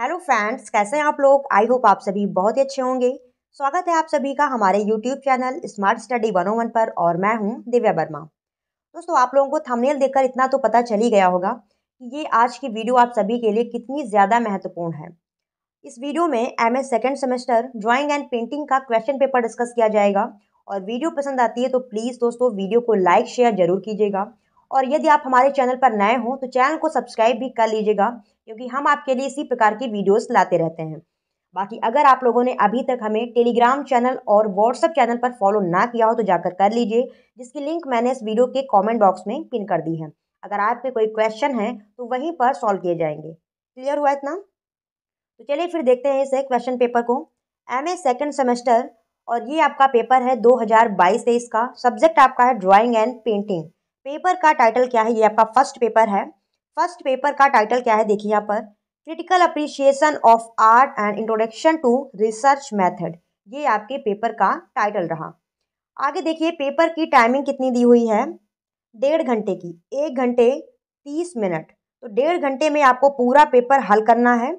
hello friends कैसे हैं आप लोग आई होप आप सभी बहुत ही अच्छे होंगे स्वागत है आप सभी का हमारे यूट्यूब चैनल स्मार्ट स्टडी 101 पर और मैं हूं दिव्या वर्मा दोस्तों आप लोगों को थंबनेल देखकर इतना तो पता चल ही गया होगा कि ये आज की वीडियो आप सभी के लिए कितनी ज़्यादा महत्वपूर्ण है इस वीडियो में M S second semester drawing and painting का क्वेश्चन पेपर डिस्कस किया जाएगा और वीडियो पसंद आती है तो प्लीज़ दोस्तों वीडियो को लाइक शेयर जरूर कीजिएगा और यदि आप हमारे चैनल पर नए हों तो चैनल को सब्सक्राइब भी कर लीजिएगा क्योंकि हम आपके लिए इसी प्रकार की वीडियोस लाते रहते हैं बाकी अगर आप लोगों ने अभी तक हमें टेलीग्राम चैनल और व्हाट्सअप चैनल पर फॉलो ना किया हो तो जाकर कर लीजिए जिसकी लिंक मैंने इस वीडियो के कॉमेंट बॉक्स में पिन कर दी है अगर आप पे कोई क्वेश्चन है तो वहीं पर सॉल्व किए जाएंगे क्लियर हुआ इतना तो चलिए फिर देखते हैं इस क्वेश्चन पेपर को एम ए सेकेंड सेमेस्टर और ये आपका पेपर है 2022 हज़ार का सब्जेक्ट आपका है ड्राइंग एंड पेंटिंग पेपर का टाइटल क्या है ये आपका फर्स्ट पेपर है फर्स्ट पेपर का टाइटल क्या है देखिए यहाँ पर critical appreciation of art and introduction to research method ये आपके पेपर का टाइटल रहा आगे देखिए पेपर की टाइमिंग कितनी दी हुई है डेढ़ घंटे की एक घंटे तीस मिनट तो डेढ़ घंटे में आपको पूरा पेपर हल करना है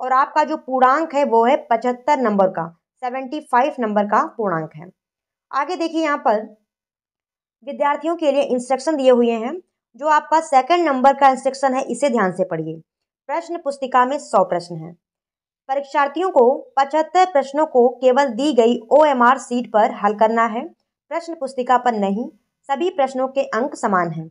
और आपका जो पूर्णांक है वो है पचहत्तर नंबर का सेवेंटी फाइव नंबर का पूर्णांक है आगे देखिए यहाँ पर विद्यार्थियों के लिए इंस्ट्रक्शन दिए हुए हैं जो आपका सेकंड नंबर का इंस्ट्रक्शन है इसे ध्यान से पढ़िए प्रश्न पुस्तिका में सौ प्रश्न हैं परीक्षार्थियों को पचहत्तर प्रश्नों को केवल दी गई ओ सीट पर हल करना है प्रश्न पुस्तिका पर नहीं सभी प्रश्नों के अंक समान हैं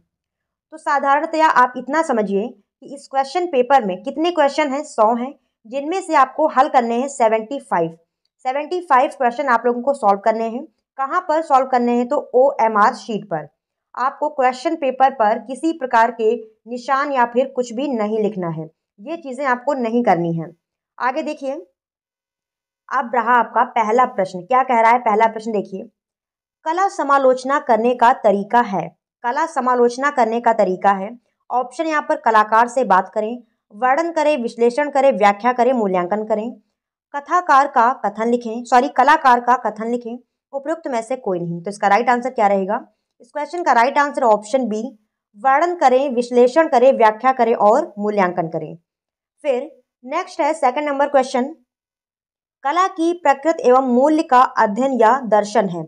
तो साधारणतया आप इतना समझिए कि इस क्वेश्चन पेपर में कितने क्वेश्चन हैं सौ हैं जिनमें से आपको हल करने हैं seventy five seventy five question आप लोगों को सॉल्व करने हैं कहाँ पर सॉल्व करने हैं तो ओ एम आर शीट पर आपको क्वेश्चन पेपर पर किसी प्रकार के निशान या फिर कुछ भी नहीं लिखना है ये चीज़ें आपको नहीं करनी है आगे देखिए अब रहा आपका पहला प्रश्न क्या कह रहा है पहला प्रश्न देखिए कला समालोचना करने का तरीका है कला समालोचना करने का तरीका है ऑप्शन यहाँ पर कलाकार से बात करें वर्णन करें विश्लेषण करें व्याख्या करें मूल्यांकन करें कथाकार का कथन लिखें सॉरी कलाकार का कथन लिखें उपयुक्त में से कोई नहीं तो इसका राइट आंसर क्या रहेगा इस क्वेश्चन का राइट आंसर ऑप्शन बी वर्णन करें विश्लेषण करें व्याख्या करें और मूल्यांकन करें फिर नेक्स्ट है सेकंड नंबर क्वेश्चन कला की प्रकृति एवं मूल्य का अध्ययन या दर्शन है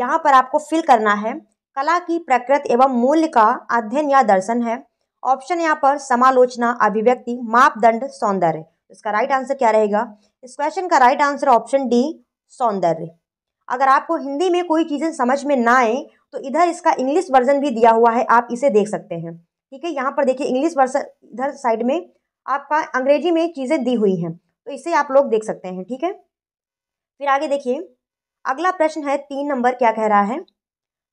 यहाँ पर आपको फिल करना है कला की प्रकृत एवं मूल्य का अध्ययन या दर्शन है ऑप्शन यहाँ पर समालोचना अभिव्यक्ति मापदंड सौंदर्य इसका राइट आंसर क्या रहेगा इस क्वेश्चन का राइट आंसर ऑप्शन डी सौंदर्य अगर आपको हिंदी में कोई चीज़ें समझ में ना आए तो इधर इसका इंग्लिश वर्जन भी दिया हुआ है आप इसे देख सकते हैं ठीक है यहाँ पर देखिए इंग्लिश वर्जन इधर साइड में आपका अंग्रेजी में चीज़ें दी हुई हैं तो इसे आप लोग देख सकते हैं ठीक है फिर आगे देखिए अगला प्रश्न है तीन नंबर क्या कह रहा है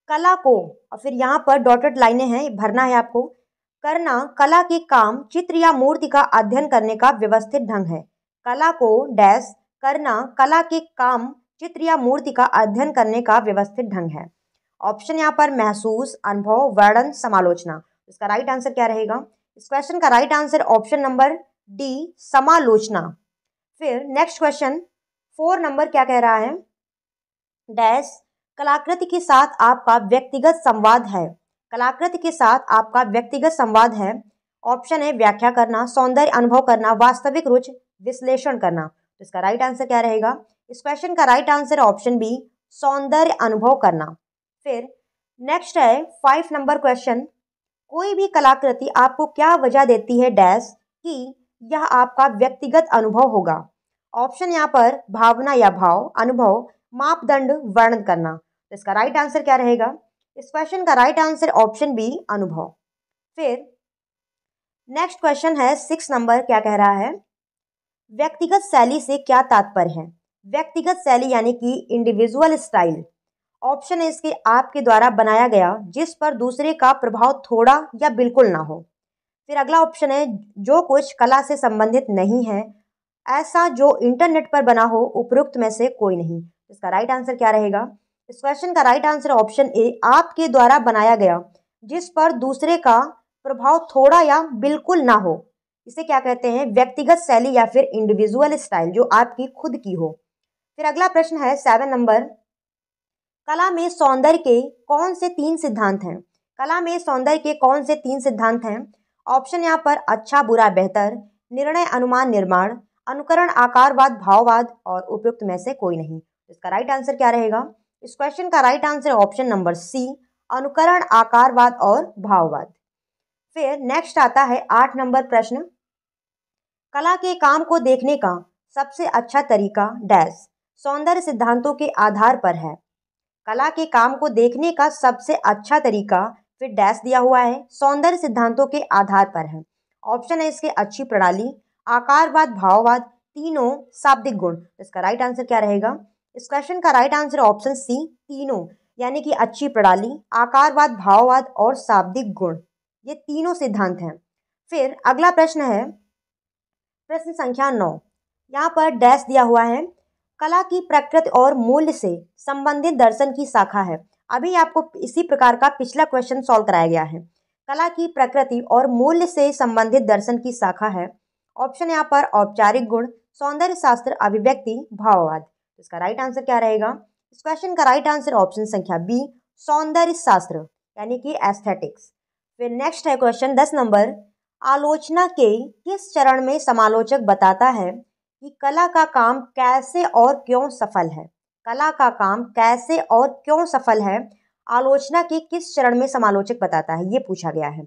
कला को और फिर यहाँ पर डॉटेड लाइनें हैं भरना है आपको करना कला के काम चित्र या मूर्ति का अध्ययन करने का व्यवस्थित ढंग है कला को डैश करना कला के काम चित्र या मूर्ति का अध्ययन करने का व्यवस्थित ढंग है ऑप्शन यहाँ पर महसूस अनुभव वर्णन समालोचना इसका राइट आंसर क्या रहेगा इस क्वेश्चन का right answer option number D समालोचना फिर नेक्स्ट क्वेश्चन फोर नंबर क्या कह रहा है डैश कलाकृति के साथ आपका व्यक्तिगत संवाद है कलाकृति के साथ आपका व्यक्तिगत संवाद है ऑप्शन है व्याख्या करना सौंदर्य अनुभव करना वास्तविक रुचि विश्लेषण करना तो इसका राइट आंसर क्या रहेगा इस क्वेश्चन का राइट आंसर ऑप्शन बी सौंदर्य अनुभव करना फिर नेक्स्ट है फाइव नंबर क्वेश्चन कोई भी कलाकृति आपको क्या वजह देती है डैश कि यह आपका व्यक्तिगत अनुभव होगा ऑप्शन यहाँ पर भावना या भाव अनुभव मापदंड वर्णन करना तो इसका राइट आंसर क्या रहेगा इस क्वेश्चन का राइट आंसर ऑप्शन बी अनुभव फिर नेक्स्ट क्वेश्चन है सिक्स नंबर क्या कह रहा है व्यक्तिगत शैली से क्या तात्पर्य है व्यक्तिगत शैली यानी कि इंडिविजुअल स्टाइल ऑप्शन है इसके आपके द्वारा बनाया गया जिस पर दूसरे का प्रभाव थोड़ा या बिल्कुल ना हो फिर अगला ऑप्शन है जो कुछ कला से संबंधित नहीं है ऐसा जो इंटरनेट पर बना हो उपयुक्त में से कोई नहीं इसका राइट आंसर क्या रहेगा इस क्वेश्चन का राइट आंसर ऑप्शन ए आपके द्वारा बनाया गया जिस पर दूसरे का प्रभाव थोड़ा या बिल्कुल ना हो इसे क्या कहते हैं व्यक्तिगत शैली या फिर इंडिविजुअल स्टाइल जो आपकी खुद की हो फिर अगला प्रश्न है सेवन नंबर कला में सौंदर्य के कौन से तीन सिद्धांत हैं कला में सौंदर्य के कौन से तीन सिद्धांत हैं ऑप्शन यहाँ पर अच्छा बुरा बेहतर निर्णय अनुमान निर्माण अनुकरण आकारवाद भाववाद और उपयुक्त में से कोई नहीं इसका राइट आंसर क्या रहेगा इस क्वेश्चन का right answer option number C अनुकरण आकारवाद और भाववाद फिर नेक्स्ट आता है आठ नंबर प्रश्न कला के काम को देखने का सबसे अच्छा तरीका डैश सौंदर्य सिद्धांतों के आधार पर है कला के काम को देखने का सबसे अच्छा तरीका फिर डैश दिया हुआ है सौंदर्य सिद्धांतों के आधार पर है ऑप्शन है इसके अच्छी प्रणाली आकारवाद भाववाद तीनों शाब्दिक गुण तो इसका राइट आंसर क्या रहेगा इस क्वेश्चन का राइट आंसर ऑप्शन सी तीनों यानी कि अच्छी प्रणाली आकारवाद भाववाद और शाब्दिक गुण ये तीनों सिद्धांत हैं फिर अगला प्रश्न है प्रश्न संख्या नौ यहाँ पर डैश दिया हुआ है कला की प्रकृति और मूल्य से संबंधित दर्शन की शाखा है अभी आपको इसी प्रकार का पिछला क्वेश्चन सॉल्व कराया गया है कला की प्रकृति और मूल्य से संबंधित दर्शन की शाखा है ऑप्शन यहाँ पर औपचारिक गुण सौंदर्य शास्त्र अभिव्यक्ति भाववाद तो इसका राइट आंसर क्या रहेगा इस क्वेश्चन का राइट आंसर ऑप्शन संख्या बी सौंदर्य शास्त्र यानी कि एस्थेटिक्स फिर नेक्स्ट है क्वेश्चन दस नंबर आलोचना के किस चरण में समालोचक बताता है कि कला का काम कैसे और क्यों सफल है कला का काम कैसे और क्यों सफल है आलोचना के किस चरण में समालोचक बताता है ये पूछा गया है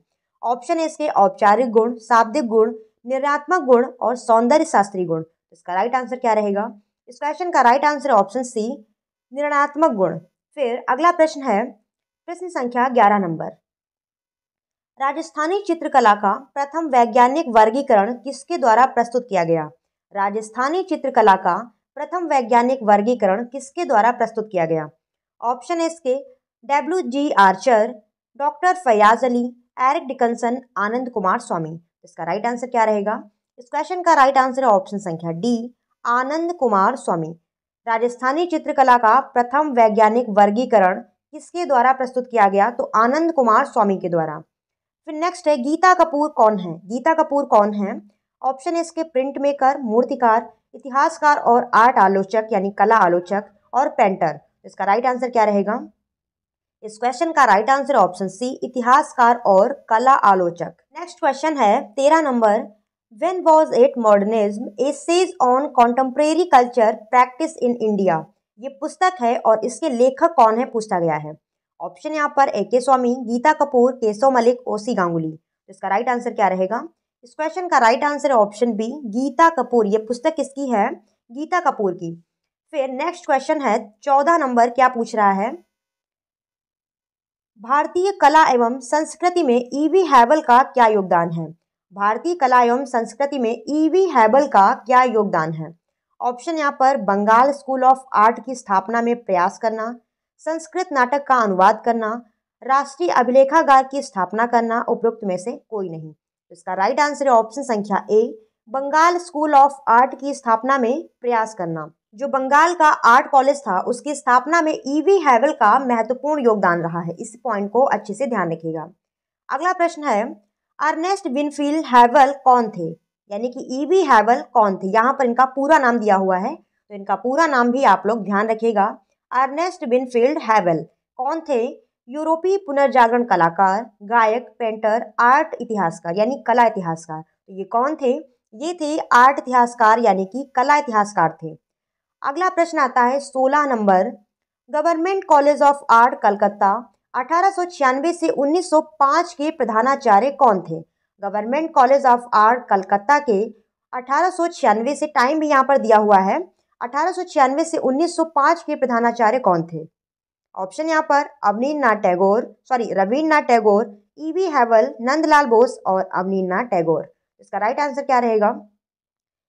ऑप्शन इसके औपचारिक गुण शाब्दिक गुण निर्णात्मक गुण और सौंदर्य शास्त्री गुण तो इसका राइट आंसर क्या रहेगा इस क्वेश्चन का राइट आंसर ऑप्शन सी निर्णात्मक गुण फिर अगला प्रश्न है प्रश्न संख्या ग्यारह नंबर राजस्थानी चित्रकला का प्रथम वैज्ञानिक वर्गीकरण किसके द्वारा प्रस्तुत किया गया राजस्थानी चित्रकला का प्रथम वैज्ञानिक वर्गीकरण किसके द्वारा प्रस्तुत किया गया ऑप्शन के W G Archer doctor Fayaz Ali Eric Dickinson Anand Coomaraswamy तो इसका राइट आंसर क्या रहेगा इस क्वेश्चन का राइट आंसर है ऑप्शन संख्या डी आनंद कुमार स्वामी राजस्थानी चित्रकला का प्रथम वैज्ञानिक वर्गीकरण किसके द्वारा प्रस्तुत किया गया तो आनंद कुमार स्वामी के द्वारा फिर नेक्स्ट है गीता कपूर कौन है गीता कपूर कौन है ऑप्शन है इसके प्रिंट मेकर मूर्तिकार इतिहासकार और आर्ट आलोचक यानी कला आलोचक और पेंटर तो इसका राइट आंसर क्या रहेगा इस क्वेश्चन का राइट आंसर ऑप्शन सी इतिहासकार और कला आलोचक नेक्स्ट क्वेश्चन है तेरह number when was it modernism on contemporary culture practice in India ये पुस्तक है और इसके लेखक कौन है पूछा गया है ऑप्शन यहाँ पर ए के स्वामी गीता कपूर केशव मलिक ओसी गांगुली इसका राइट आंसर क्या रहेगा इस क्वेश्चन का राइट आंसर है ऑप्शन बी गीता कपूर ये पुस्तक किसकी है गीता कपूर की फिर नेक्स्ट क्वेश्चन है चौदह नंबर क्या पूछ रहा है भारतीय कला एवं संस्कृति में ईवी e हैबल का क्या योगदान है भारतीय कला एवं संस्कृति में ईवी e हैबल का क्या योगदान है ऑप्शन यहाँ पर बंगाल स्कूल ऑफ आर्ट की स्थापना में प्रयास करना संस्कृत नाटक का अनुवाद करना राष्ट्रीय अभिलेखागार की स्थापना करना उपयुक्त में से कोई नहीं तो इसका राइट आंसर है ऑप्शन संख्या A Bengal school of art की स्थापना में प्रयास करना जो बंगाल का आर्ट कॉलेज था उसकी स्थापना में ईवी e हैवल का महत्वपूर्ण योगदान रहा है इस पॉइंट को अच्छे से ध्यान रखिएगा अगला प्रश्न है अर्नेस्ट विनफील्ड हैवल कौन थे यानी कि ईवी e हैवल कौन थे यहाँ पर इनका पूरा नाम दिया हुआ है तो इनका पूरा नाम भी आप लोग ध्यान रखिएगा अर्नेस्ट विनफील्ड हैवल कौन थे यूरोपीय पुनर्जागरण कलाकार गायक पेंटर आर्ट इतिहासकार यानी कला इतिहासकार तो ये कौन थे ये थे आर्ट इतिहासकार यानी कि कला इतिहासकार थे अगला प्रश्न आता है सोलह number government college of art Calcutta 1896 से 1905 के प्रधानाचार्य कौन थे government college of art Calcutta के 1896 से टाइम भी यहाँ पर दिया हुआ है 1896 से 1905 के प्रधानाचार्य कौन थे ऑप्शन यहाँ पर Abanindranath Tagore sorry Rabindranath Tagore E V e Havell Nandalal Bose और अवनीन्द्रनाथ टैगोर इसका राइट आंसर क्या रहेगा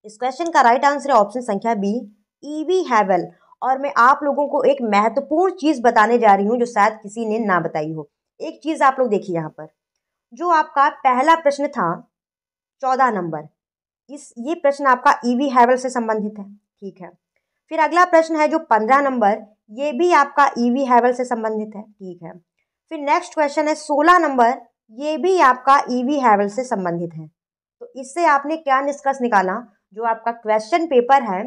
इस क्वेश्चन का राइट आंसर है ऑप्शन संख्या बी ईवी हैवल और मैं आप लोगों को एक महत्वपूर्ण चीज़ बताने जा रही हूँ जो शायद किसी ने ना बताई हो एक चीज़ आप लोग देखिए यहाँ पर जो आपका पहला प्रश्न था चौदह नंबर इस ये प्रश्न आपका ईवी e हैवल से संबंधित है ठीक है फिर अगला प्रश्न है जो पंद्रह नंबर ये भी आपका ईवी e हैवल से संबंधित है ठीक है फिर नेक्स्ट क्वेश्चन है सोलह नंबर ये भी आपका ईवी e हैवल से संबंधित है तो इससे आपने क्या निष्कर्ष निकाला जो आपका क्वेश्चन पेपर है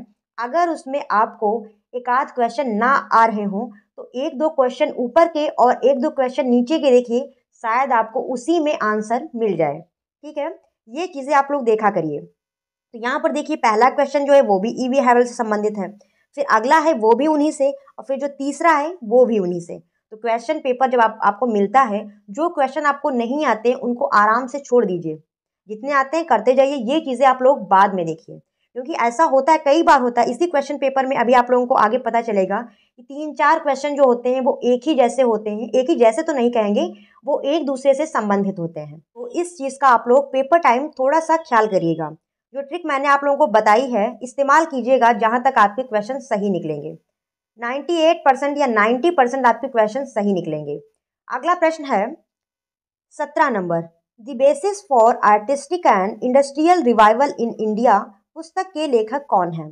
अगर उसमें आपको एक आध क्वेश्चन ना आ रहे हों तो एक दो क्वेश्चन ऊपर के और एक दो क्वेश्चन नीचे के देखिए शायद आपको उसी में आंसर मिल जाए ठीक है ये चीज़ें आप लोग देखा करिए तो यहाँ पर देखिए पहला क्वेश्चन जो है वो भी ईवी e हैवल से संबंधित है फिर अगला है वो भी उन्हीं से और फिर जो तीसरा है वो भी उन्हीं से तो क्वेश्चन पेपर जब आप आपको मिलता है जो क्वेश्चन आपको नहीं आते उनको आराम से छोड़ दीजिए जितने आते हैं करते जाइए ये चीज़ें आप लोग बाद में देखिए क्योंकि ऐसा होता है कई बार होता है इसी क्वेश्चन पेपर में अभी आप लोगों को आगे पता चलेगा कि तीन चार क्वेश्चन जो होते हैं वो एक ही जैसे होते हैं एक ही जैसे तो नहीं कहेंगे वो एक दूसरे से संबंधित होते हैं तो इस चीज़ का आप लोग पेपर टाइम थोड़ा सा ख्याल करिएगा जो ट्रिक मैंने आप लोगों को बताई है इस्तेमाल कीजिएगा जहाँ तक आपके क्वेश्चन सही निकलेंगे 98 परसेंट या 90 परसेंट आपके क्वेश्चन सही निकलेंगे अगला प्रश्न है सत्रह number the basis for artistic and industrial revival in India पुस्तक के लेखक कौन हैं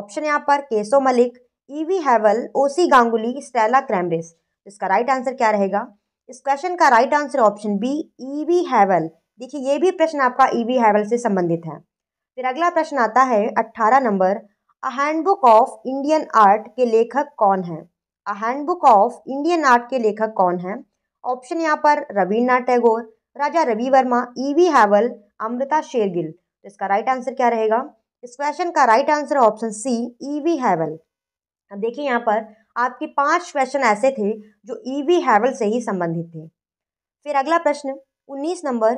ऑप्शन यहाँ पर Keso Malik E V Havell O C Ganguly Stella Kramrisch इसका राइट आंसर क्या रहेगा इस क्वेश्चन का right answer option B E V Havell देखिए ये भी प्रश्न आपका ईवी e हैवल से संबंधित है फिर अगला प्रश्न आता है अट्ठारह number a handbook of Indian art के लेखक कौन है a handbook of Indian art के लेखक कौन है ऑप्शन यहाँ पर Rabindranath Tagore Raja Ravi Varma E e V Havell Amrita Shergil तो इसका राइट आंसर क्या रहेगा इस क्वेश्चन का right answer option C E V Havell अब देखिए यहाँ पर आपके पांच क्वेश्चन ऐसे थे जो ई वी हैवल से ही संबंधित थे फिर अगला प्रश्न उन्नीस नंबर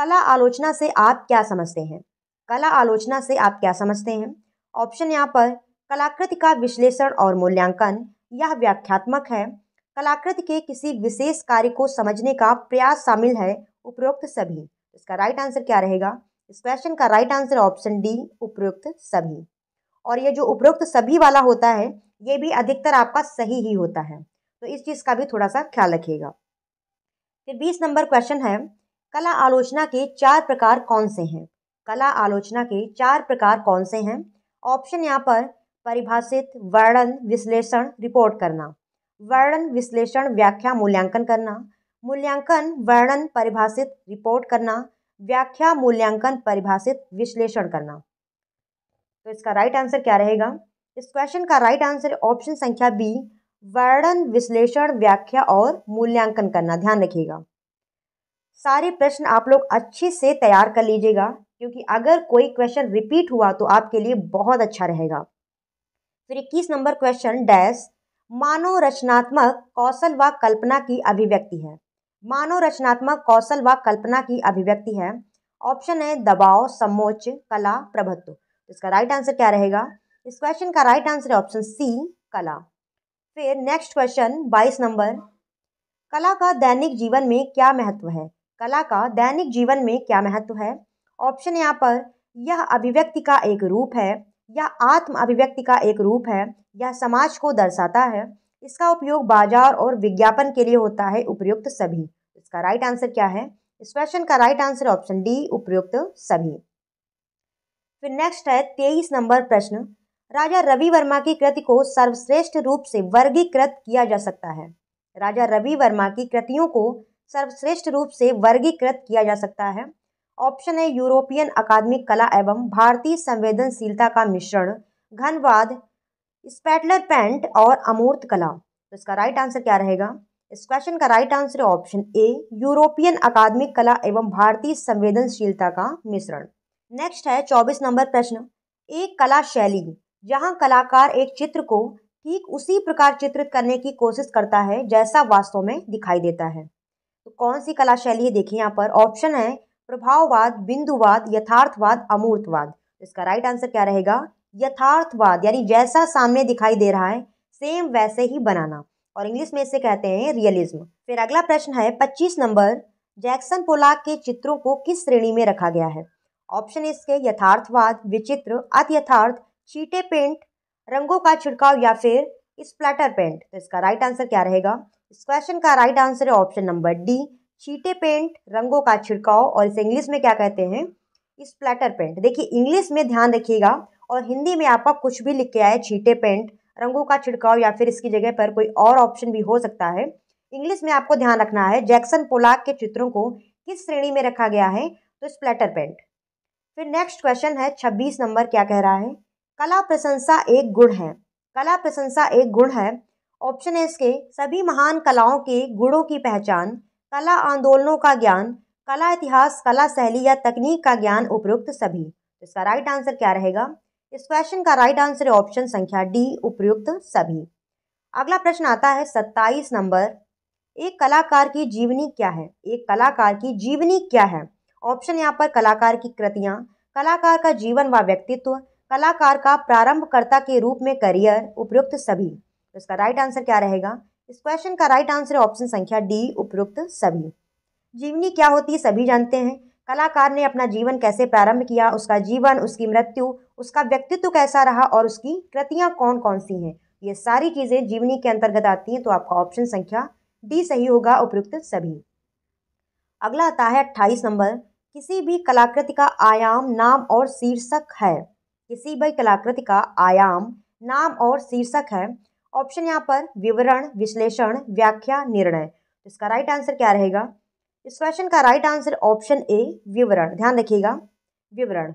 कला आलोचना से आप क्या समझते हैं कला आलोचना से आप क्या समझते हैं ऑप्शन यहाँ पर कलाकृति का विश्लेषण और मूल्यांकन यह व्याख्यात्मक है कलाकृति के किसी विशेष कार्य को समझने का प्रयास शामिल है उपरोक्त सभी तो इसका राइट आंसर क्या रहेगा इस क्वेश्चन का राइट आंसर ऑप्शन डी उपरोक्त सभी और ये जो उपरोक्त सभी वाला होता है ये भी अधिकतर आपका सही ही होता है तो इस चीज़ का भी थोड़ा सा ख्याल रखिएगा फिर बीस नंबर क्वेश्चन है कला आलोचना के चार प्रकार कौन से हैं कला आलोचना के चार प्रकार कौन से हैं ऑप्शन यहाँ पर परिभाषित वर्णन विश्लेषण रिपोर्ट करना वर्णन विश्लेषण व्याख्या मूल्यांकन करना मूल्यांकन वर्णन परिभाषित रिपोर्ट करना व्याख्या मूल्यांकन परिभाषित विश्लेषण करना तो इसका राइट आंसर क्या रहेगा इस क्वेश्चन का राइट आंसर ऑप्शन संख्या बी वर्णन विश्लेषण व्याख्या और मूल्यांकन करना ध्यान रखिएगा सारे प्रश्न आप लोग अच्छे से तैयार कर लीजिएगा क्योंकि अगर कोई क्वेश्चन रिपीट हुआ तो आपके लिए बहुत अच्छा रहेगा फिर इक्कीस नंबर क्वेश्चन डैश मानव रचनात्मक कौशल व कल्पना की अभिव्यक्ति है मानव रचनात्मक कौशल व कल्पना की अभिव्यक्ति है ऑप्शन है दबाव समोच्च कला प्रभुत्व इसका राइट आंसर क्या रहेगा इस क्वेश्चन का राइट आंसर है ऑप्शन सी कला फिर नेक्स्ट क्वेश्चन बाईस नंबर कला का दैनिक जीवन में क्या महत्व है कला का दैनिक जीवन में क्या महत्व है ऑप्शन यहाँ पर यह अभिव्यक्ति का एक रूप है यह आत्म अभिव्यक्ति का एक रूप है यह समाज को दर्शाता है इसका उपयोग बाजार और विज्ञापन के लिए होता है उपयुक्त सभी इसका राइट आंसर क्या है इस क्वेश्चन का राइट आंसर ऑप्शन डी उपयुक्त सभी फिर नेक्स्ट है तेईस नंबर प्रश्न राजा रवि वर्मा की कृति को सर्वश्रेष्ठ रूप से वर्गीकृत किया जा सकता है राजा रवि वर्मा की कृतियों को सर्वश्रेष्ठ रूप से वर्गीकृत किया जा सकता है ऑप्शन है यूरोपियन अकादमिक कला एवं भारतीय संवेदनशीलता का मिश्रण घनवाद स्पैटलर पेंट और अमूर्त कला तो इसका राइट आंसर क्या रहेगा इस क्वेश्चन का राइट आंसर है ऑप्शन ए यूरोपियन अकादमिक कला एवं भारतीय संवेदनशीलता का मिश्रण नेक्स्ट है चौबीस नंबर प्रश्न एक कला शैली जहाँ कलाकार एक चित्र को ठीक उसी प्रकार चित्रित करने की कोशिश करता है जैसा वास्तव में दिखाई देता है तो कौन सी कला शैली है देखिए यहाँ पर ऑप्शन है प्रभाववाद बिंदुवाद यथार्थवाद अमूर्तवाद तो इसका राइट आंसर क्या रहेगा यथार्थवाद यानी जैसा सामने दिखाई दे रहा है सेम वैसे ही बनाना और इंग्लिश में इसे कहते हैं रियलिज्म फिर अगला प्रश्न है 25 नंबर जैक्सन पोलाक के चित्रों को किस श्रेणी में रखा गया है ऑप्शन इसके यथार्थवाद विचित्र अत्यथार्थ चीटे पेंट रंगों का छिड़काव या फिर स्प्लैटर पेंट तो इसका राइट आंसर क्या रहेगा इस क्वेश्चन का राइट आंसर है ऑप्शन नंबर डी छीटे पेंट रंगों का छिड़काव और इसे इंग्लिश में क्या कहते हैं स्प्लैटर पेंट देखिए इंग्लिश में ध्यान रखिएगा और हिंदी में आपका कुछ भी लिख के आए छीटे पेंट रंगों का छिड़काव या फिर इसकी जगह पर कोई और ऑप्शन भी हो सकता है इंग्लिश में आपको ध्यान रखना है जैक्सन पोलाक के चित्रों को किस श्रेणी में रखा गया है तो स्प्लेटर पेंट फिर नेक्स्ट क्वेश्चन है छब्बीस नंबर क्या कह रहा है कला प्रशंसा एक गुण है कला प्रशंसा एक गुण है ऑप्शन है इसके सभी महान कलाओं के गुणों की पहचान कला आंदोलनों का ज्ञान कला इतिहास कला शैली या तकनीक का ज्ञान उपयुक्त सभी तो इसका राइट आंसर क्या रहेगा इस क्वेश्चन का राइट आंसर है ऑप्शन संख्या डी उपयुक्त सभी अगला प्रश्न आता है सत्ताईस नंबर एक कलाकार की जीवनी क्या है एक कलाकार की जीवनी क्या है ऑप्शन यहाँ पर कलाकार की कृतियाँ कलाकार का जीवन व व्यक्तित्व कलाकार का प्रारंभकर्ता के रूप में करियर उपयुक्त सभी तो इसका राइट आंसर क्या रहेगा इस क्वेश्चन का राइट आंसर है ऑप्शन संख्या डी उपरोक्त सभी जीवनी क्या होती है सभी जानते हैं कलाकार ने अपना जीवन कैसे प्रारंभ किया उसका जीवन उसकी मृत्यु उसका व्यक्तित्व कैसा रहा और उसकी कृतियाँ कौन कौन सी हैं ये सारी चीज़ें जीवनी के अंतर्गत आती हैं तो आपका ऑप्शन संख्या डी सही होगा उपयुक्त सभी अगला आता है अट्ठाईस नंबर किसी भी कलाकृति का आयाम नाम और शीर्षक है किसी भी कलाकृति का आयाम नाम और शीर्षक है ऑप्शन यहाँ पर विवरण विश्लेषण व्याख्या निर्णय तो इसका राइट आंसर क्या रहेगा इस क्वेश्चन का राइट आंसर ऑप्शन ए विवरण ध्यान रखिएगा विवरण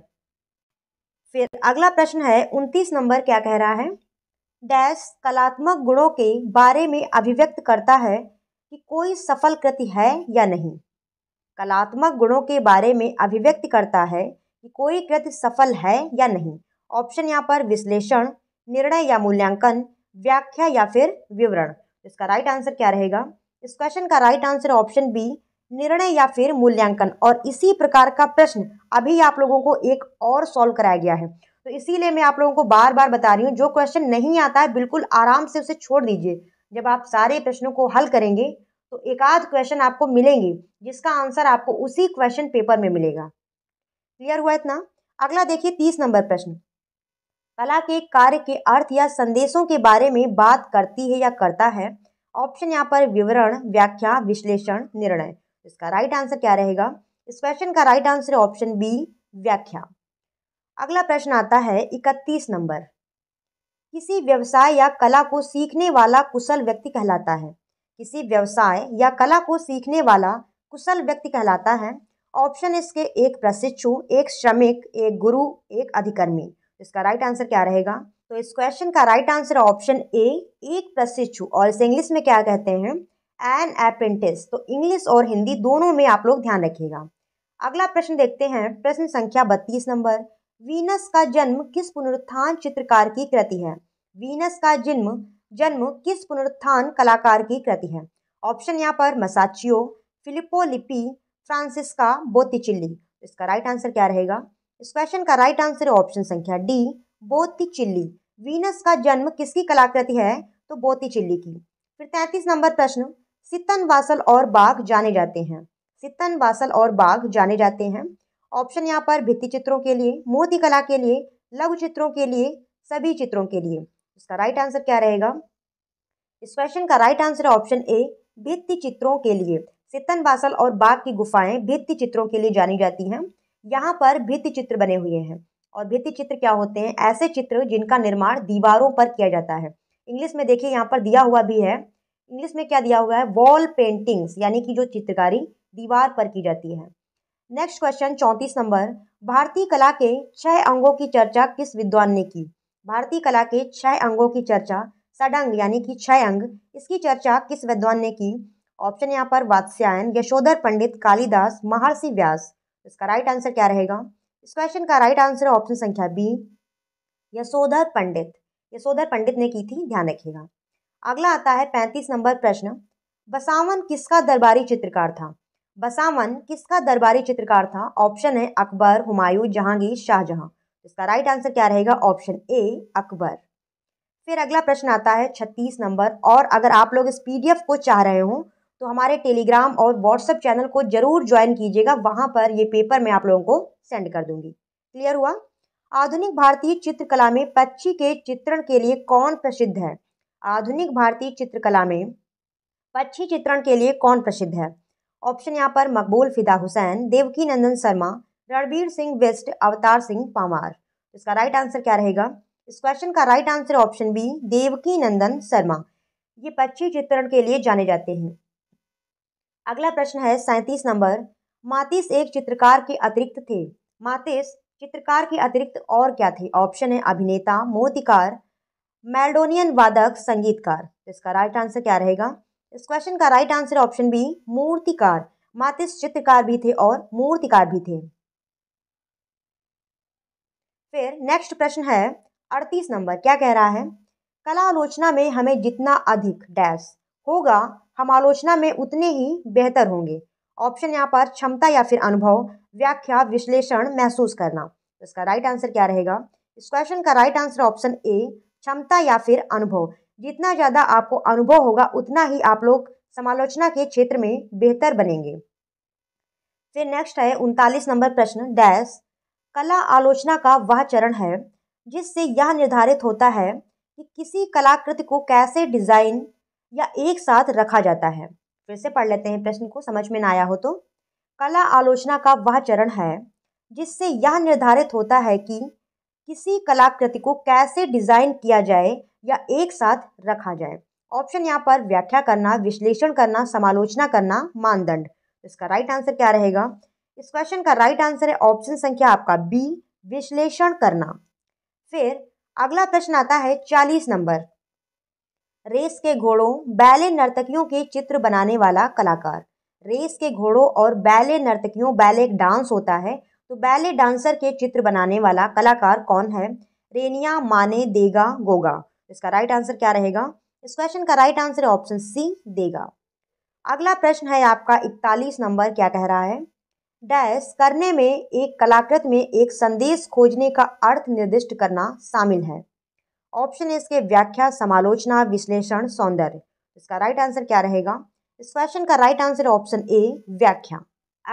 फिर अगला प्रश्न है उनतीस नंबर क्या कह रहा है डैश कलात्मक गुणों के बारे में अभिव्यक्त करता है कि कोई सफल कृति है या नहीं कलात्मक गुणों के बारे में अभिव्यक्त करता है कि कोई कृति सफल है या नहीं ऑप्शन यहाँ पर विश्लेषण निर्णय या मूल्यांकन व्याख्या या फिर विवरण इसका राइट आंसर क्या रहेगा इस क्वेश्चन का राइट आंसर ऑप्शन बी निर्णय या फिर मूल्यांकन और इसी प्रकार का प्रश्न अभी आप लोगों को एक और सॉल्व कराया गया है तो इसीलिए मैं आप लोगों को बार बार बता रही हूँ जो क्वेश्चन नहीं आता है बिल्कुल आराम से उसे छोड़ दीजिए जब आप सारे प्रश्नों को हल करेंगे तो एक आध क्वेश्चन आपको मिलेंगे जिसका आंसर आपको उसी क्वेश्चन पेपर में मिलेगा क्लियर हुआ इतना अगला देखिए तीस नंबर प्रश्न कला के कार्य के अर्थ या संदेशों के बारे में बात करती है या करता है ऑप्शन यहाँ पर विवरण व्याख्या विश्लेषण निर्णय इसका राइट आंसर क्या रहेगा इस क्वेश्चन का राइट आंसर है ऑप्शन बी व्याख्या अगला प्रश्न आता है इकतीस नंबर किसी व्यवसाय या कला को सीखने वाला कुशल व्यक्ति कहलाता है किसी व्यवसाय या कला को सीखने वाला कुशल व्यक्ति कहलाता है ऑप्शन इसके एक प्रशिक्षु एक श्रमिक एक गुरु एक अधिकर्मी इसका राइट आंसर क्या रहेगा तो इस क्वेश्चन का राइट आंसर ऑप्शन ए एक प्रशिक्षु और इसे इंग्लिश में क्या कहते हैं एन अप्रेंटिस तो इंग्लिश और हिंदी दोनों में आप लोग ध्यान रखिएगा अगला प्रश्न देखते हैं प्रश्न संख्या बत्तीस नंबर वीनस का जन्म किस पुनरुत्थान चित्रकार की कृति है वीनस का जन्म जन्म किस पुनरुत्थान कलाकार की कृति है ऑप्शन यहाँ पर मसाचियो फिलिपो लिपी फ्रांसिस्का बोतिचिल्ली इसका राइट आंसर क्या रहेगा इस क्वेश्चन का राइट आंसर है ऑप्शन संख्या डी बोती चिल्ली वीनस का जन्म किसकी कलाकृति है तो बोती चिल्ली की फिर तैंतीस नंबर प्रश्न सितन वासल और बाघ जाने जाते हैं सितन वासल और बाघ जाने जाते हैं ऑप्शन यहाँ पर भित्ति चित्रों के लिए मोती कला के लिए लघु चित्रों के लिए सभी चित्रों के लिए इसका राइट आंसर क्या रहेगा इस क्वेश्चन का राइट आंसर है ऑप्शन ए भित्ति चित्रों के लिए सितन वासल और बाघ की गुफाएं भित्ति चित्रों के लिए जानी जाती हैं यहाँ पर भित्ति चित्र बने हुए हैं और भित्ति चित्र क्या होते हैं ऐसे चित्र जिनका निर्माण दीवारों पर किया जाता है इंग्लिश में देखिए यहाँ पर दिया हुआ भी है इंग्लिश में क्या दिया हुआ है वॉल पेंटिंग्स यानी कि जो चित्रकारी दीवार पर की जाती है नेक्स्ट क्वेश्चन चौंतीस नंबर भारतीय कला के छह अंगों की चर्चा किस विद्वान ने की भारतीय कला के छह अंगों की चर्चा सडंग यानी कि छह अंग इसकी चर्चा किस विद्वान ने की ऑप्शन यहाँ पर वात्स्यायन यशोधर पंडित कालिदास महर्षि व्यास तो इसका राइट आंसर क्या रहेगा इस क्वेश्चन का राइट आंसर है ऑप्शन संख्या बी यशोधर पंडित यशोधर पंडित ने की थी ध्यान रखिएगा अगला आता है पैंतीस नंबर प्रश्न बसावन किसका दरबारी चित्रकार था बसावन किसका दरबारी चित्रकार था ऑप्शन है अकबर हुमायूं जहांगीर शाहजहां तो इसका राइट आंसर क्या रहेगा ऑप्शन ए अकबर फिर अगला प्रश्न आता है छत्तीस नंबर और अगर आप लोग इस पीडीएफ को चाह रहे हो तो हमारे टेलीग्राम और व्हाट्सएप चैनल को जरूर ज्वाइन कीजिएगा वहाँ पर ये पेपर मैं आप लोगों को सेंड कर दूंगी क्लियर हुआ आधुनिक भारतीय चित्रकला में पक्षी के चित्रण के लिए कौन प्रसिद्ध है आधुनिक भारतीय चित्रकला में पक्षी चित्रण के लिए कौन प्रसिद्ध है ऑप्शन यहाँ पर मकबूल फिदा हुसैन देवकी नंदन शर्मा रणबीर सिंह वेस्ट अवतार सिंह पामार इसका राइट आंसर क्या रहेगा इस क्वेश्चन का right answer option B Devki Nandan Sharma ये पक्षी चित्रण के लिए जाने जाते हैं अगला प्रश्न है सैंतीस नंबर मातिस एक चित्रकार के अतिरिक्त थे मातिस चित्रकार के अतिरिक्त और क्या थे ऑप्शन है अभिनेता मूर्तिकार मेल्डोनियन वादक संगीतकार तो इसका राइट आंसर क्या रहेगा इस क्वेश्चन का राइट आंसर ऑप्शन बी मूर्तिकार मातिस चित्रकार भी थे और मूर्तिकार भी थे फिर नेक्स्ट प्रश्न है अड़तीस नंबर क्या कह रहा है कला आलोचना में हमें जितना अधिक डैश होगा हम आलोचना में उतने ही बेहतर होंगे ऑप्शन यहाँ पर क्षमता या फिर अनुभव व्याख्या विश्लेषण महसूस करना तो इसका राइट आंसर क्या रहेगा इस क्वेश्चन का राइट आंसर ऑप्शन ए क्षमता या फिर अनुभव जितना ज़्यादा आपको अनुभव होगा उतना ही आप लोग समालोचना के क्षेत्र में बेहतर बनेंगे फिर नेक्स्ट है उनतालीस नंबर प्रश्न डैश कला आलोचना का वह चरण है जिससे यह निर्धारित होता है कि किसी कलाकृति को कैसे डिजाइन या एक साथ रखा जाता है फिर से पढ़ लेते हैं प्रश्न को समझ में ना आया हो तो कला आलोचना का वह चरण है जिससे यह निर्धारित होता है कि किसी कलाकृति को कैसे डिज़ाइन किया जाए या एक साथ रखा जाए ऑप्शन यहाँ पर व्याख्या करना विश्लेषण करना समालोचना करना मानदंड तो इसका राइट आंसर क्या रहेगा इस क्वेश्चन का राइट आंसर है ऑप्शन संख्या आपका बी विश्लेषण करना फिर अगला प्रश्न आता है चालीस नंबर रेस के घोड़ों बैले नर्तकियों के चित्र बनाने वाला कलाकार रेस के घोड़ों और बैले नर्तकियों बैले एक डांस होता है तो बैले डांसर के चित्र बनाने वाला कलाकार कौन है रेनिया माने देगा गोगा इसका राइट आंसर क्या रहेगा इस क्वेश्चन का राइट आंसर ऑप्शन सी देगा अगला प्रश्न है आपका इकतालीस नंबर क्या कह रहा है डैश करने में एक कलाकृत में एक संदेश खोजने का अर्थ निर्दिष्ट करना शामिल है ऑप्शन है इसके व्याख्या समालोचना विश्लेषण सौंदर्य इसका राइट आंसर क्या रहेगा इस क्वेश्चन का राइट आंसर ऑप्शन ए व्याख्या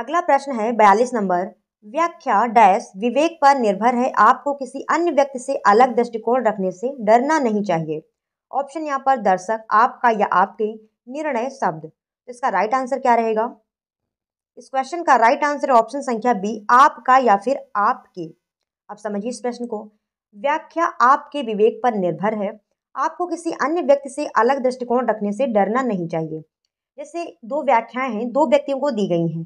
अगला प्रश्न है बयालीस नंबर व्याख्या डैश विवेक पर निर्भर है आपको किसी अन्य व्यक्ति से अलग दृष्टिकोण रखने से डरना नहीं चाहिए ऑप्शन यहाँ पर दर्शक आपका या आपके निर्णय शब्द इसका राइट आंसर क्या रहेगा इस क्वेश्चन का राइट आंसर ऑप्शन संख्या बी आपका या फिर आपके अब समझिए इस प्रश्न को व्याख्या आपके विवेक पर निर्भर है आपको किसी अन्य व्यक्ति से अलग दृष्टिकोण रखने से डरना नहीं चाहिए जैसे दो व्याख्याएं हैं दो व्यक्तियों को दी गई हैं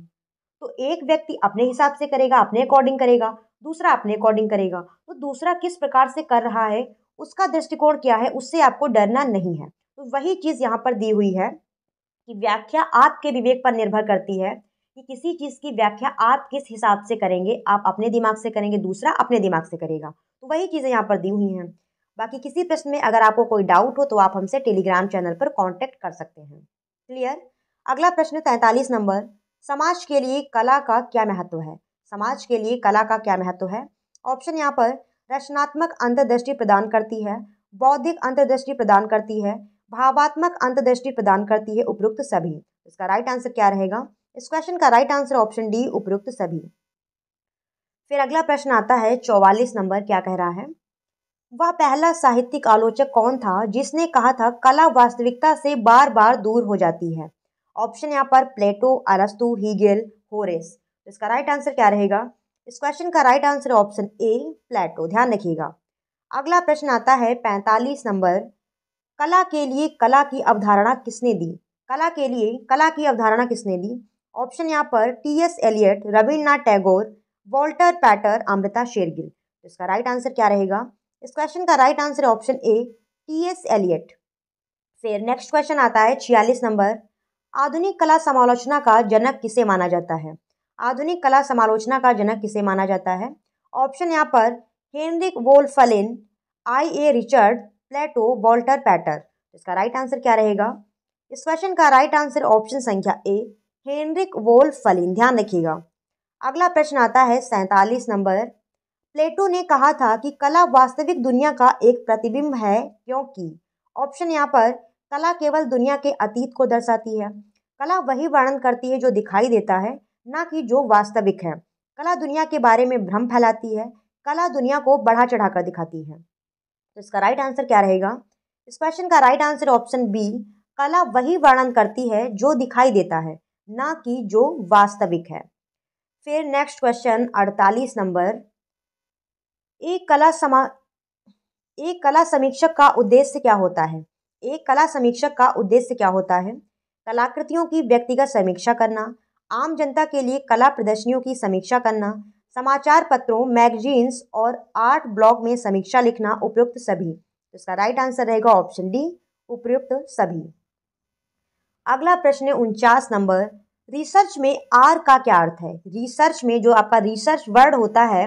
तो एक व्यक्ति अपने हिसाब से करेगा अपने अकॉर्डिंग करेगा दूसरा अपने अकॉर्डिंग करेगा तो दूसरा किस प्रकार से कर रहा है उसका दृष्टिकोण क्या है उससे आपको डरना नहीं है तो वही चीज़ यहाँ पर दी हुई है कि व्याख्या आपके विवेक पर निर्भर करती है कि किसी चीज़ की व्याख्या आप किस हिसाब से करेंगे आप अपने दिमाग से करेंगे दूसरा अपने दिमाग से करेगा वही चीज़ें यहाँ पर दी हुई हैं बाकी किसी प्रश्न में अगर आपको कोई डाउट हो तो आप हमसे टेलीग्राम चैनल पर कॉन्टेक्ट कर सकते हैं क्लियर अगला प्रश्न तैंतालीस नंबर समाज के लिए कला का क्या महत्व है समाज के लिए कला का क्या महत्व है ऑप्शन यहाँ पर रचनात्मक अंतर्दृष्टि प्रदान करती है बौद्धिक अंतर्दृष्टि प्रदान करती है भावात्मक अंतर्दृष्टि प्रदान करती है उपयुक्त सभी इसका राइट आंसर क्या रहेगा इस क्वेश्चन का राइट आंसर ऑप्शन डी उपयुक्त सभी फिर अगला प्रश्न आता है चौवालीस नंबर क्या कह रहा है वह पहला साहित्यिक आलोचक कौन था जिसने कहा था कला वास्तविकता से बार बार दूर हो जाती है ऑप्शन यहाँ पर प्लेटो अरस्तु हीगेल होरेस तो इसका राइट आंसर क्या रहेगा इस क्वेश्चन का right answer option A Plato ध्यान रखिएगा अगला प्रश्न आता है पैंतालीस नंबर कला के लिए कला की अवधारणा किसने दी कला के लिए कला की अवधारणा किसने दी ऑप्शन यहाँ पर T S Eliot Rabindranath Tagore Walter Pater Amrita Shergil इसका राइट आंसर क्या रहेगा इस क्वेश्चन का राइट आंसर है option A T S Eliot फिर नेक्स्ट क्वेश्चन आता है छियालीस नंबर आधुनिक कला समालोचना का जनक किसे माना जाता है आधुनिक कला समालोचना का जनक किसे माना जाता है ऑप्शन यहाँ पर Heinrich Wolfflin I A Richard Plato Walter Pater इसका राइट आंसर क्या रहेगा इस क्वेश्चन का राइट आंसर ऑप्शन संख्या ए हेनरिक वोल्फलिन ध्यान रखिएगा अगला प्रश्न आता है सैतालीस नंबर प्लेटो ने कहा था कि कला वास्तविक दुनिया का एक प्रतिबिंब है क्योंकि ऑप्शन यहाँ पर कला केवल दुनिया के अतीत को दर्शाती है कला वही वर्णन करती है जो दिखाई देता है ना कि जो वास्तविक है कला दुनिया के बारे में भ्रम फैलाती है कला दुनिया को बढ़ा चढ़ाकर दिखाती है तो इसका राइट आंसर क्या रहेगा इस क्वेश्चन का राइट आंसर ऑप्शन बी कला वही वर्णन करती है जो दिखाई देता है ना कि जो वास्तविक है फिर नेक्स्ट क्वेश्चन अड़तालीस नंबर एक कला समा एक कला समीक्षक का उद्देश्य क्या होता है एक कला समीक्षक का उद्देश्य क्या होता है कलाकृतियों की व्यक्तिगत समीक्षा करना आम जनता के लिए कला प्रदर्शनियों की समीक्षा करना समाचार पत्रों मैगजीन्स और आर्ट ब्लॉग में समीक्षा लिखना उपयुक्त सभी तो इसका राइट आंसर रहेगा ऑप्शन डी उपयुक्त सभी अगला प्रश्न उनचास नंबर रिसर्च में आर का क्या अर्थ है रिसर्च में जो आपका रिसर्च वर्ड होता है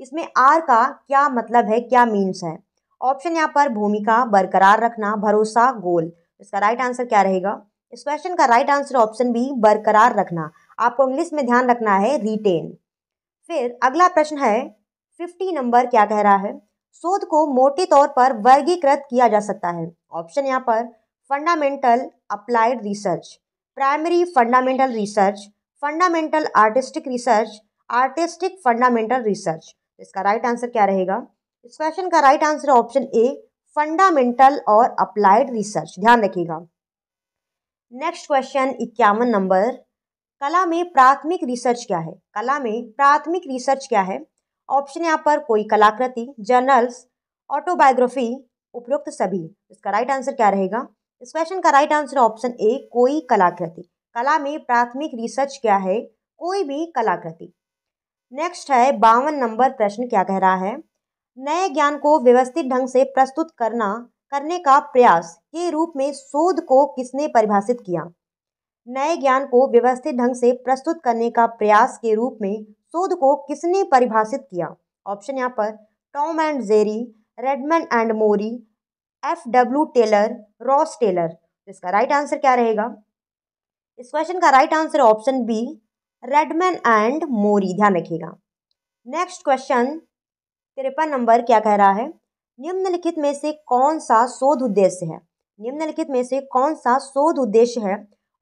इसमें आर का क्या मतलब है क्या मीन्स है ऑप्शन यहाँ पर भूमिका बरकरार रखना भरोसा गोल इसका राइट आंसर क्या रहेगा इस क्वेश्चन का राइट आंसर ऑप्शन बी बरकरार रखना आपको इंग्लिश में ध्यान रखना है रिटेन फिर अगला प्रश्न है फिफ्टी नंबर क्या कह रहा है शोध को मोटे तौर पर वर्गीकृत किया जा सकता है ऑप्शन यहाँ पर fundamental applied research primary fundamental research fundamental artistic research artistic fundamental research इसका राइट आंसर क्या रहेगा इस क्वेश्चन का right answer option A fundamental और अप्लाइड रिसर्च ध्यान रखिएगा नेक्स्ट क्वेश्चन इक्यावन नंबर कला में प्राथमिक रिसर्च क्या है कला में प्राथमिक रिसर्च क्या है ऑप्शन यहाँ पर कोई कलाकृति जर्नल्स ऑटोबायोग्राफी उपरोक्त सभी इसका राइट आंसर क्या रहेगा इस क्वेश्चन का राइट आंसर ऑप्शन ए कोई कलाकृति कला में प्राथमिक रिसर्च क्या है कोई भी कलाकृति नेक्स्ट है बावन नंबर प्रश्न क्या कह रहा है नए ज्ञान को व्यवस्थित ढंग से प्रस्तुत करना करने का प्रयास के रूप में शोध को किसने परिभाषित किया नए ज्ञान को व्यवस्थित ढंग से प्रस्तुत करने का प्रयास के रूप में शोध को किसने परिभाषित किया ऑप्शन यहाँ पर Tom and Jerry Redman and Mory F W Taylor Ross Taylor तो इसका राइट आंसर क्या रहेगा इस क्वेश्चन का right answer option B Redman and Mory ध्यान रखिएगा नेक्स्ट क्वेश्चन तिरपन नंबर क्या कह रहा है निम्नलिखित में से कौन सा शोध उद्देश्य है निम्नलिखित में से कौन सा शोध उद्देश्य है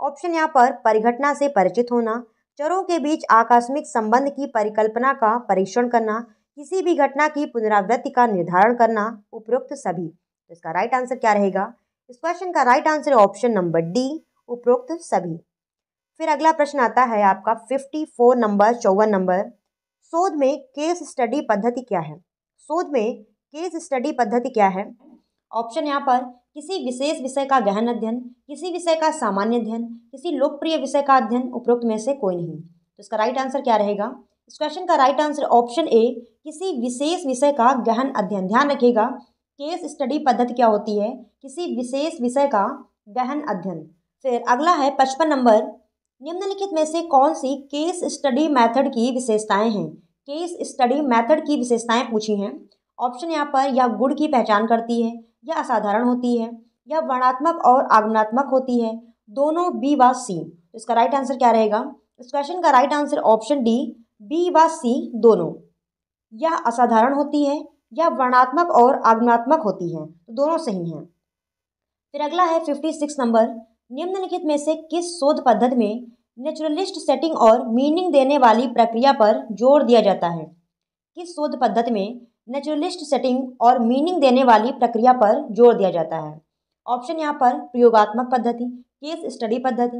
ऑप्शन यहाँ पर परिघटना से परिचित होना चरों के बीच आकस्मिक संबंध की परिकल्पना का परीक्षण करना किसी भी घटना की पुनरावृत्ति का निर्धारण करना उपरोक्त सभी तो इसका राइट आंसर क्या रहेगा इस क्वेश्चन का राइट आंसर है ऑप्शन नंबर डी उपरोक्त सभी फिर अगला प्रश्न आता है आपका फिफ्टी फोर नंबर चौवन नंबर शोध में केस स्टडी पद्धति क्या है शोध में केस स्टडी पद्धति क्या है ऑप्शन यहाँ पर किसी विशेष विषय का गहन अध्ययन किसी विषय का सामान्य अध्ययन किसी लोकप्रिय विषय का अध्ययन उपरोक्त में से कोई नहीं तो इसका राइट आंसर क्या रहेगा इस क्वेश्चन का राइट आंसर ऑप्शन ए किसी विशेष विषय का गहन अध्ययन ध्यान रखिएगा केस स्टडी पद्धति क्या होती है किसी विशेष विषय का गहन अध्ययन फिर अगला है पचपन नंबर निम्नलिखित में से कौन सी केस स्टडी मेथड की विशेषताएं हैं केस स्टडी मेथड की विशेषताएं पूछी हैं ऑप्शन यहाँ पर यह गुड़ की पहचान करती है यह असाधारण होती है यह वर्णात्मक और आगुणात्मक होती है दोनों बी व सी इसका राइट आंसर क्या रहेगा इस क्वेश्चन का right answer option D B व सी दोनों यह असाधारण होती है या वर्णात्मक और आगमात्मक होती हैं तो दोनों सही हैं फिर अगला है फिफ्टी सिक्स नंबर निम्नलिखित में से किस शोध पद्धति में नेचुरलिस्ट सेटिंग और मीनिंग देने वाली प्रक्रिया पर जोर दिया जाता है किस शोध पद्धति में नेचुरलिस्ट सेटिंग और मीनिंग देने वाली प्रक्रिया पर जोर दिया जाता है ऑप्शन यहाँ पर प्रयोगात्मक पद्धति केस स्टडी पद्धति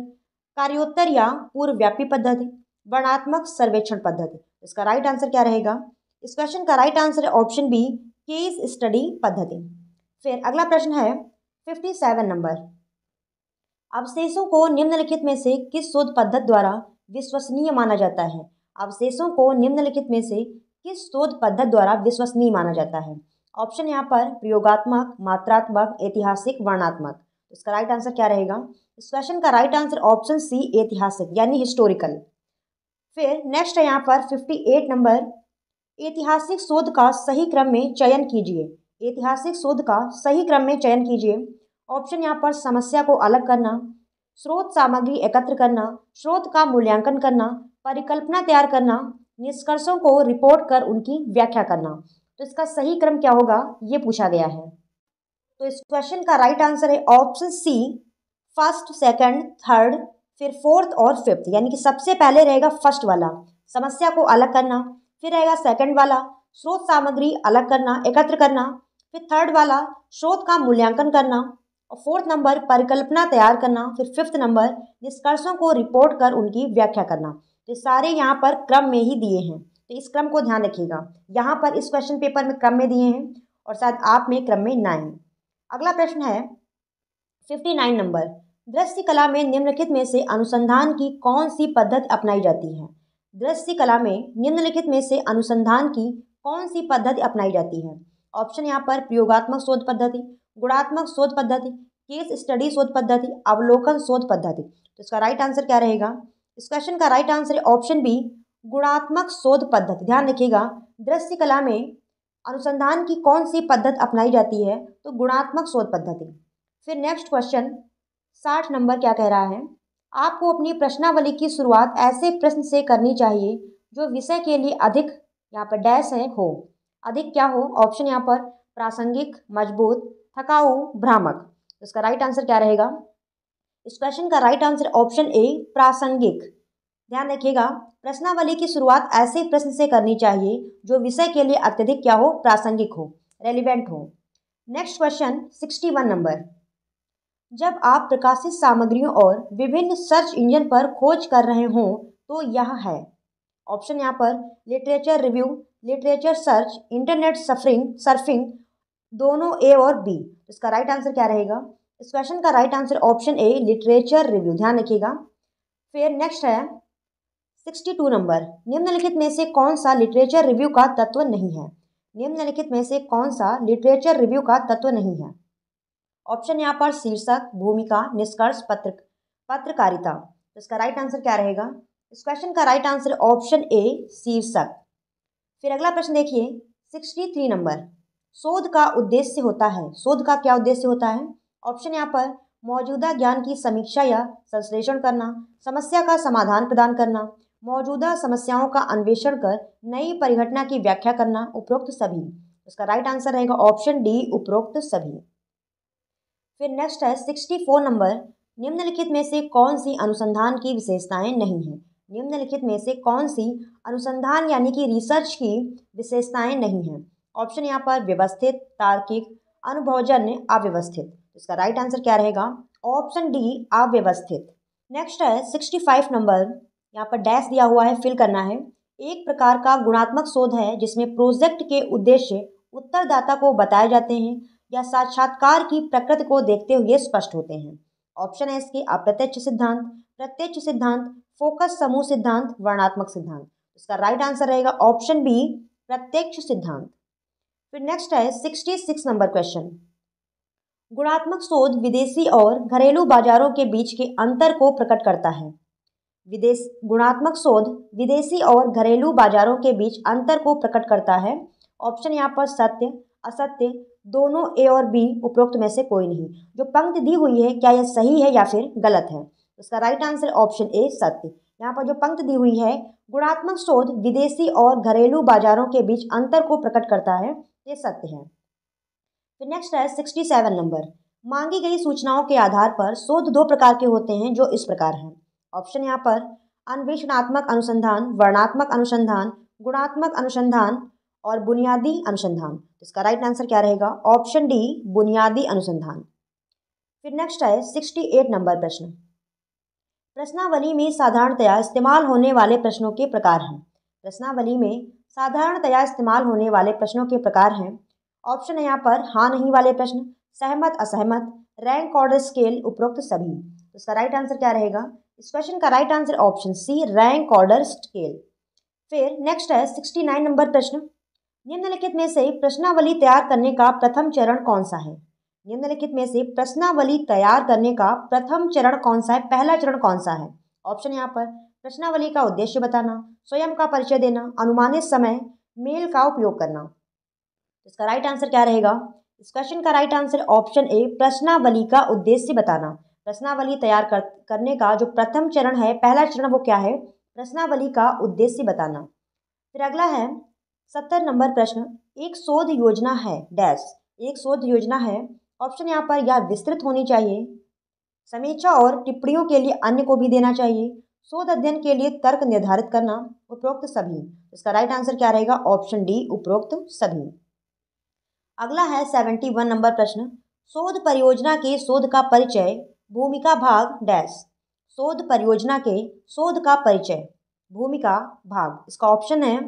कार्योत्तर या पूर्वव्यापी पद्धति वर्णात्मक सर्वेक्षण पद्धति इसका राइट आंसर क्या रहेगा इस क्वेश्चन का राइट आंसर है ऑप्शन बी केस स्टडी पद्धति फिर अगला प्रश्न है फिफ्टी सेवन नंबर अवशेषों को निम्नलिखित में से किस शोध पद्धति द्वारा विश्वसनीय माना जाता है अवशेषों को निम्नलिखित में से किस शोध पद्धति द्वारा विश्वसनीय माना जाता है ऑप्शन यहाँ पर प्रयोगात्मक मात्रात्मक ऐतिहासिक वर्णात्मक तो इसका राइट आंसर क्या रहेगा इस क्वेश्चन का राइट आंसर ऑप्शन सी ऐतिहासिक यानी हिस्टोरिकल फिर नेक्स्ट है यहाँ पर फिफ्टी एट नंबर ऐतिहासिक शोध का सही क्रम में चयन कीजिए ऐतिहासिक शोध का सही क्रम में चयन कीजिए ऑप्शन यहाँ पर समस्या को अलग करना स्रोत सामग्री एकत्र करना स्रोत का मूल्यांकन करना परिकल्पना तैयार करना निष्कर्षों को रिपोर्ट कर उनकी व्याख्या करना तो इसका सही क्रम क्या होगा ये पूछा गया है तो इस क्वेश्चन का राइट आंसर है option C first second third फिर फोर्थ और फिफ्थ यानी कि सबसे पहले रहेगा फर्स्ट वाला समस्या को अलग करना फिर रहेगा सेकंड वाला स्रोत सामग्री अलग करना एकत्र करना फिर थर्ड वाला स्रोत का मूल्यांकन करना और फोर्थ नंबर परिकल्पना तैयार करना फिर फिफ्थ नंबर निष्कर्षों को रिपोर्ट कर उनकी व्याख्या करना तो सारे यहाँ पर क्रम में ही दिए हैं तो इस क्रम को ध्यान रखिएगा यहाँ पर इस क्वेश्चन पेपर में क्रम में दिए हैं और शायद आप में क्रम में ना अगला प्रश्न है फिफ्टी नाइन नंबर दृश्य कला में निम्नलिखित में से अनुसंधान की कौन सी पद्धति अपनाई जाती है दृश्य कला में निम्नलिखित में से अनुसंधान की कौन सी पद्धति अपनाई जाती है ऑप्शन यहाँ पर प्रयोगात्मक शोध पद्धति गुणात्मक शोध पद्धति केस स्टडी शोध पद्धति अवलोकन शोध पद्धति तो इसका राइट आंसर क्या रहेगा इस क्वेश्चन का राइट आंसर है ऑप्शन बी गुणात्मक शोध पद्धति ध्यान रखिएगा दृश्य कला में अनुसंधान की कौन सी पद्धति अपनाई जाती है तो गुणात्मक शोध पद्धति फिर नेक्स्ट क्वेश्चन साठ नंबर क्या कह रहा है आपको अपनी प्रश्नावली की शुरुआत ऐसे प्रश्न से करनी चाहिए जो विषय के लिए अधिक यहाँ पर डैश है हो अधिक क्या हो ऑप्शन यहाँ पर प्रासंगिक मजबूत थकाऊ भ्रामक इसका राइट आंसर क्या रहेगा इस क्वेश्चन का राइट आंसर ऑप्शन ए प्रासंगिक ध्यान रखिएगा प्रश्नावली की शुरुआत ऐसे प्रश्न से करनी चाहिए जो विषय के लिए अत्यधिक क्या हो प्रासंगिक हो रेलिवेंट हो next question sixty one number जब आप प्रकाशित सामग्रियों और विभिन्न सर्च इंजन पर खोज कर रहे हों तो यह है ऑप्शन यहाँ पर literature review literature search internet suffering surfing दोनों ए और बी इसका राइट आंसर क्या रहेगा इस क्वेश्चन का right answer option A literature review ध्यान रखिएगा फिर नेक्स्ट है सिक्सटी टू नंबर निम्नलिखित में से कौन सा लिटरेचर रिव्यू का तत्व नहीं है निम्नलिखित में से कौन सा लिटरेचर रिव्यू का तत्व नहीं है ऑप्शन यहाँ पर शीर्षक भूमिका निष्कर्ष पत्र पत्रकारिता तो इसका राइट आंसर क्या रहेगा इस क्वेश्चन का राइट आंसर ऑप्शन ए शीर्षक फिर अगला प्रश्न देखिए सिक्सटी थ्री नंबर शोध का उद्देश्य होता है शोध का क्या उद्देश्य होता है ऑप्शन यहाँ पर मौजूदा ज्ञान की समीक्षा या संश्लेषण करना समस्या का समाधान प्रदान करना मौजूदा समस्याओं का अन्वेषण कर नई परिघटना की व्याख्या करना उपरोक्त सभी उसका राइट आंसर रहेगा ऑप्शन डी उपरोक्त सभी फिर नेक्स्ट है सिक्सटी फोर नंबर निम्नलिखित में से कौन सी अनुसंधान की विशेषताएं नहीं है निम्नलिखित में से कौन सी अनुसंधान यानी कि रिसर्च की विशेषताएं नहीं हैं ऑप्शन यहाँ पर व्यवस्थित तार्किक अनुभवजन्य अव्यवस्थित तो इसका राइट आंसर क्या रहेगा ऑप्शन डी अव्यवस्थित नेक्स्ट है सिक्सटी फाइव नंबर यहाँ पर डैश दिया हुआ है फिल करना है एक प्रकार का गुणात्मक शोध है जिसमें प्रोजेक्ट के उद्देश्य उत्तरदाता को बताए जाते हैं या साक्षात्कार की प्रकृति को देखते हुए स्पष्ट होते हैं ऑप्शन है इसके अप्रत्यक्ष सिद्धांत प्रत्यक्ष सिद्धांत फोकस समूह सिद्धांत वर्णात्मक सिद्धांत इसका राइट आंसर रहेगा ऑप्शन बी प्रत्यक्ष सिद्धांत फिर नेक्स्ट है सिक्सटी सिक्स नंबर क्वेश्चन गुणात्मक शोध विदेशी और घरेलू बाजारों के बीच के अंतर को प्रकट करता है विदेश गुणात्मक शोध विदेशी और घरेलू बाजारों के बीच अंतर को प्रकट करता है ऑप्शन यहाँ पर सत्य असत्य दोनों ए और बी उपरोक्त में से कोई नहीं जो पंक्ति दी हुई है क्या यह सही है या फिर गलत है इसका राइट आंसर ऑप्शन ए सत्य यहाँ पर जो पंक्ति दी हुई है गुणात्मक शोध विदेशी और घरेलू बाजारों के बीच अंतर को प्रकट करता है ये सत्य है फिर नेक्स्ट है सिक्सटी सेवन नंबर मांगी गई सूचनाओं के आधार पर शोध दो प्रकार के होते हैं जो इस प्रकार हैं ऑप्शन यहाँ पर अन्वेषणात्मक अनुसंधान वर्णात्मक अनुसंधान गुणात्मक अनुसंधान और बुनियादी अनुसंधान तो इसका राइट आंसर क्या रहेगा ऑप्शन डी बुनियादी अनुसंधान फिर नेक्स्ट है सिक्सटी एट नंबर प्रश्न प्रश्नावली में साधारणतया इस्तेमाल होने वाले प्रश्नों के प्रकार हैं प्रश्नावली में साधारणतया इस्तेमाल होने वाले प्रश्नों के प्रकार हैं ऑप्शन है यहाँ पर हाँ नहीं वाले प्रश्न सहमत असहमत रैंक ऑर्डर स्केल उपरोक्त सभी तो इसका राइट आंसर क्या रहेगा इस क्वेश्चन का right answer option C rank order scale फिर नेक्स्ट है सिक्सटी नंबर प्रश्न निम्नलिखित में से प्रश्नावली तैयार करने का प्रथम चरण कौन सा है निम्नलिखित में से प्रश्नावली तैयार करने का प्रथम चरण कौन सा है पहला चरण कौन सा है ऑप्शन यहाँ पर प्रश्नावली का उद्देश्य बताना स्वयं का परिचय देना अनुमानित समय मेल का उपयोग करना तो इसका राइट आंसर क्या रहेगा इस क्वेश्चन का राइट आंसर ऑप्शन ए प्रश्नावली का उद्देश्य बताना प्रश्नावली तैयार कर, करने का जो प्रथम चरण है पहला चरण वो क्या है प्रश्नावली का उद्देश्य बताना फिर अगला है सत्तर नंबर प्रश्न एक शोध योजना है डैश एक शोध योजना है ऑप्शन यहाँ पर यह विस्तृत होनी चाहिए समीक्षा और टिप्पणियों के लिए अन्य को भी देना चाहिए शोध अध्ययन के लिए तर्क निर्धारित करना उपरोक्त सभी इसका राइट आंसर क्या रहेगा ऑप्शन डी उपरोक्त सभी अगला है सेवेंटी वन नंबर प्रश्न शोध परियोजना के शोध का परिचय भूमिका भाग डैश शोध परियोजना के शोध का परिचय भूमिका भाग इसका ऑप्शन है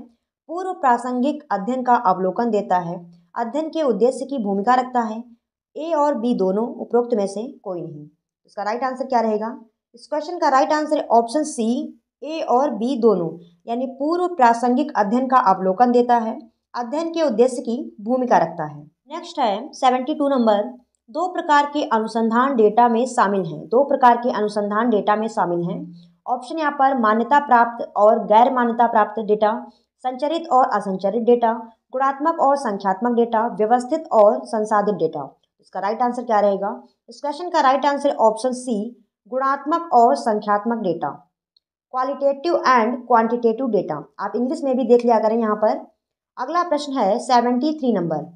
पूर्व प्रासंगिक अध्ययन का अवलोकन देता है अध्ययन के उद्देश्य की भूमिका रखता है ए और बी दोनों उपरोक्त में से कोई नहीं इसका राइट आंसर क्या रहेगा इस क्वेश्चन का राइट आंसर है ऑप्शन सी ए और बी दोनों यानी पूर्व प्रासंगिक अध्ययन का अवलोकन देता है अध्ययन के उद्देश्य की भूमिका रखता है नेक्स्ट है सेवेंटी टू नंबर दो प्रकार के अनुसंधान डेटा में शामिल हैं दो प्रकार के अनुसंधान डेटा में शामिल हैं ऑप्शन यहाँ पर मान्यता प्राप्त और गैर मान्यता प्राप्त डेटा संचरित और असंचरित डेटा गुणात्मक और संख्यात्मक डेटा व्यवस्थित और संसाधित डेटा इसका राइट आंसर क्या रहेगा इस क्वेश्चन का राइट आंसर ऑप्शन सी गुणात्मक और संख्यात्मक data qualitative and quantitative data आप इंग्लिश में भी देख लिया करें यहाँ पर अगला प्रश्न है सेवेंटी थ्री नंबर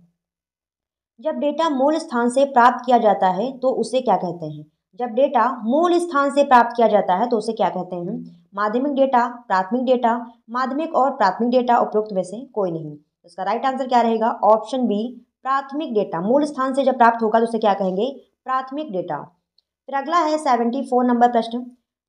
जब डेटा मूल स्थान से प्राप्त किया जाता है तो उसे क्या कहते हैं जब डेटा मूल स्थान से प्राप्त किया जाता है तो उसे क्या कहते हैं माध्यमिक डेटा प्राथमिक डेटा माध्यमिक और प्राथमिक डेटा उपयुक्त में से कोई नहीं तो इसका राइट आंसर क्या रहेगा ऑप्शन बी प्राथमिक डेटा मूल स्थान से जब प्राप्त होगा तो उसे क्या कहेंगे प्राथमिक डेटा फिर अगला है सेवेंटी फोर नंबर प्रश्न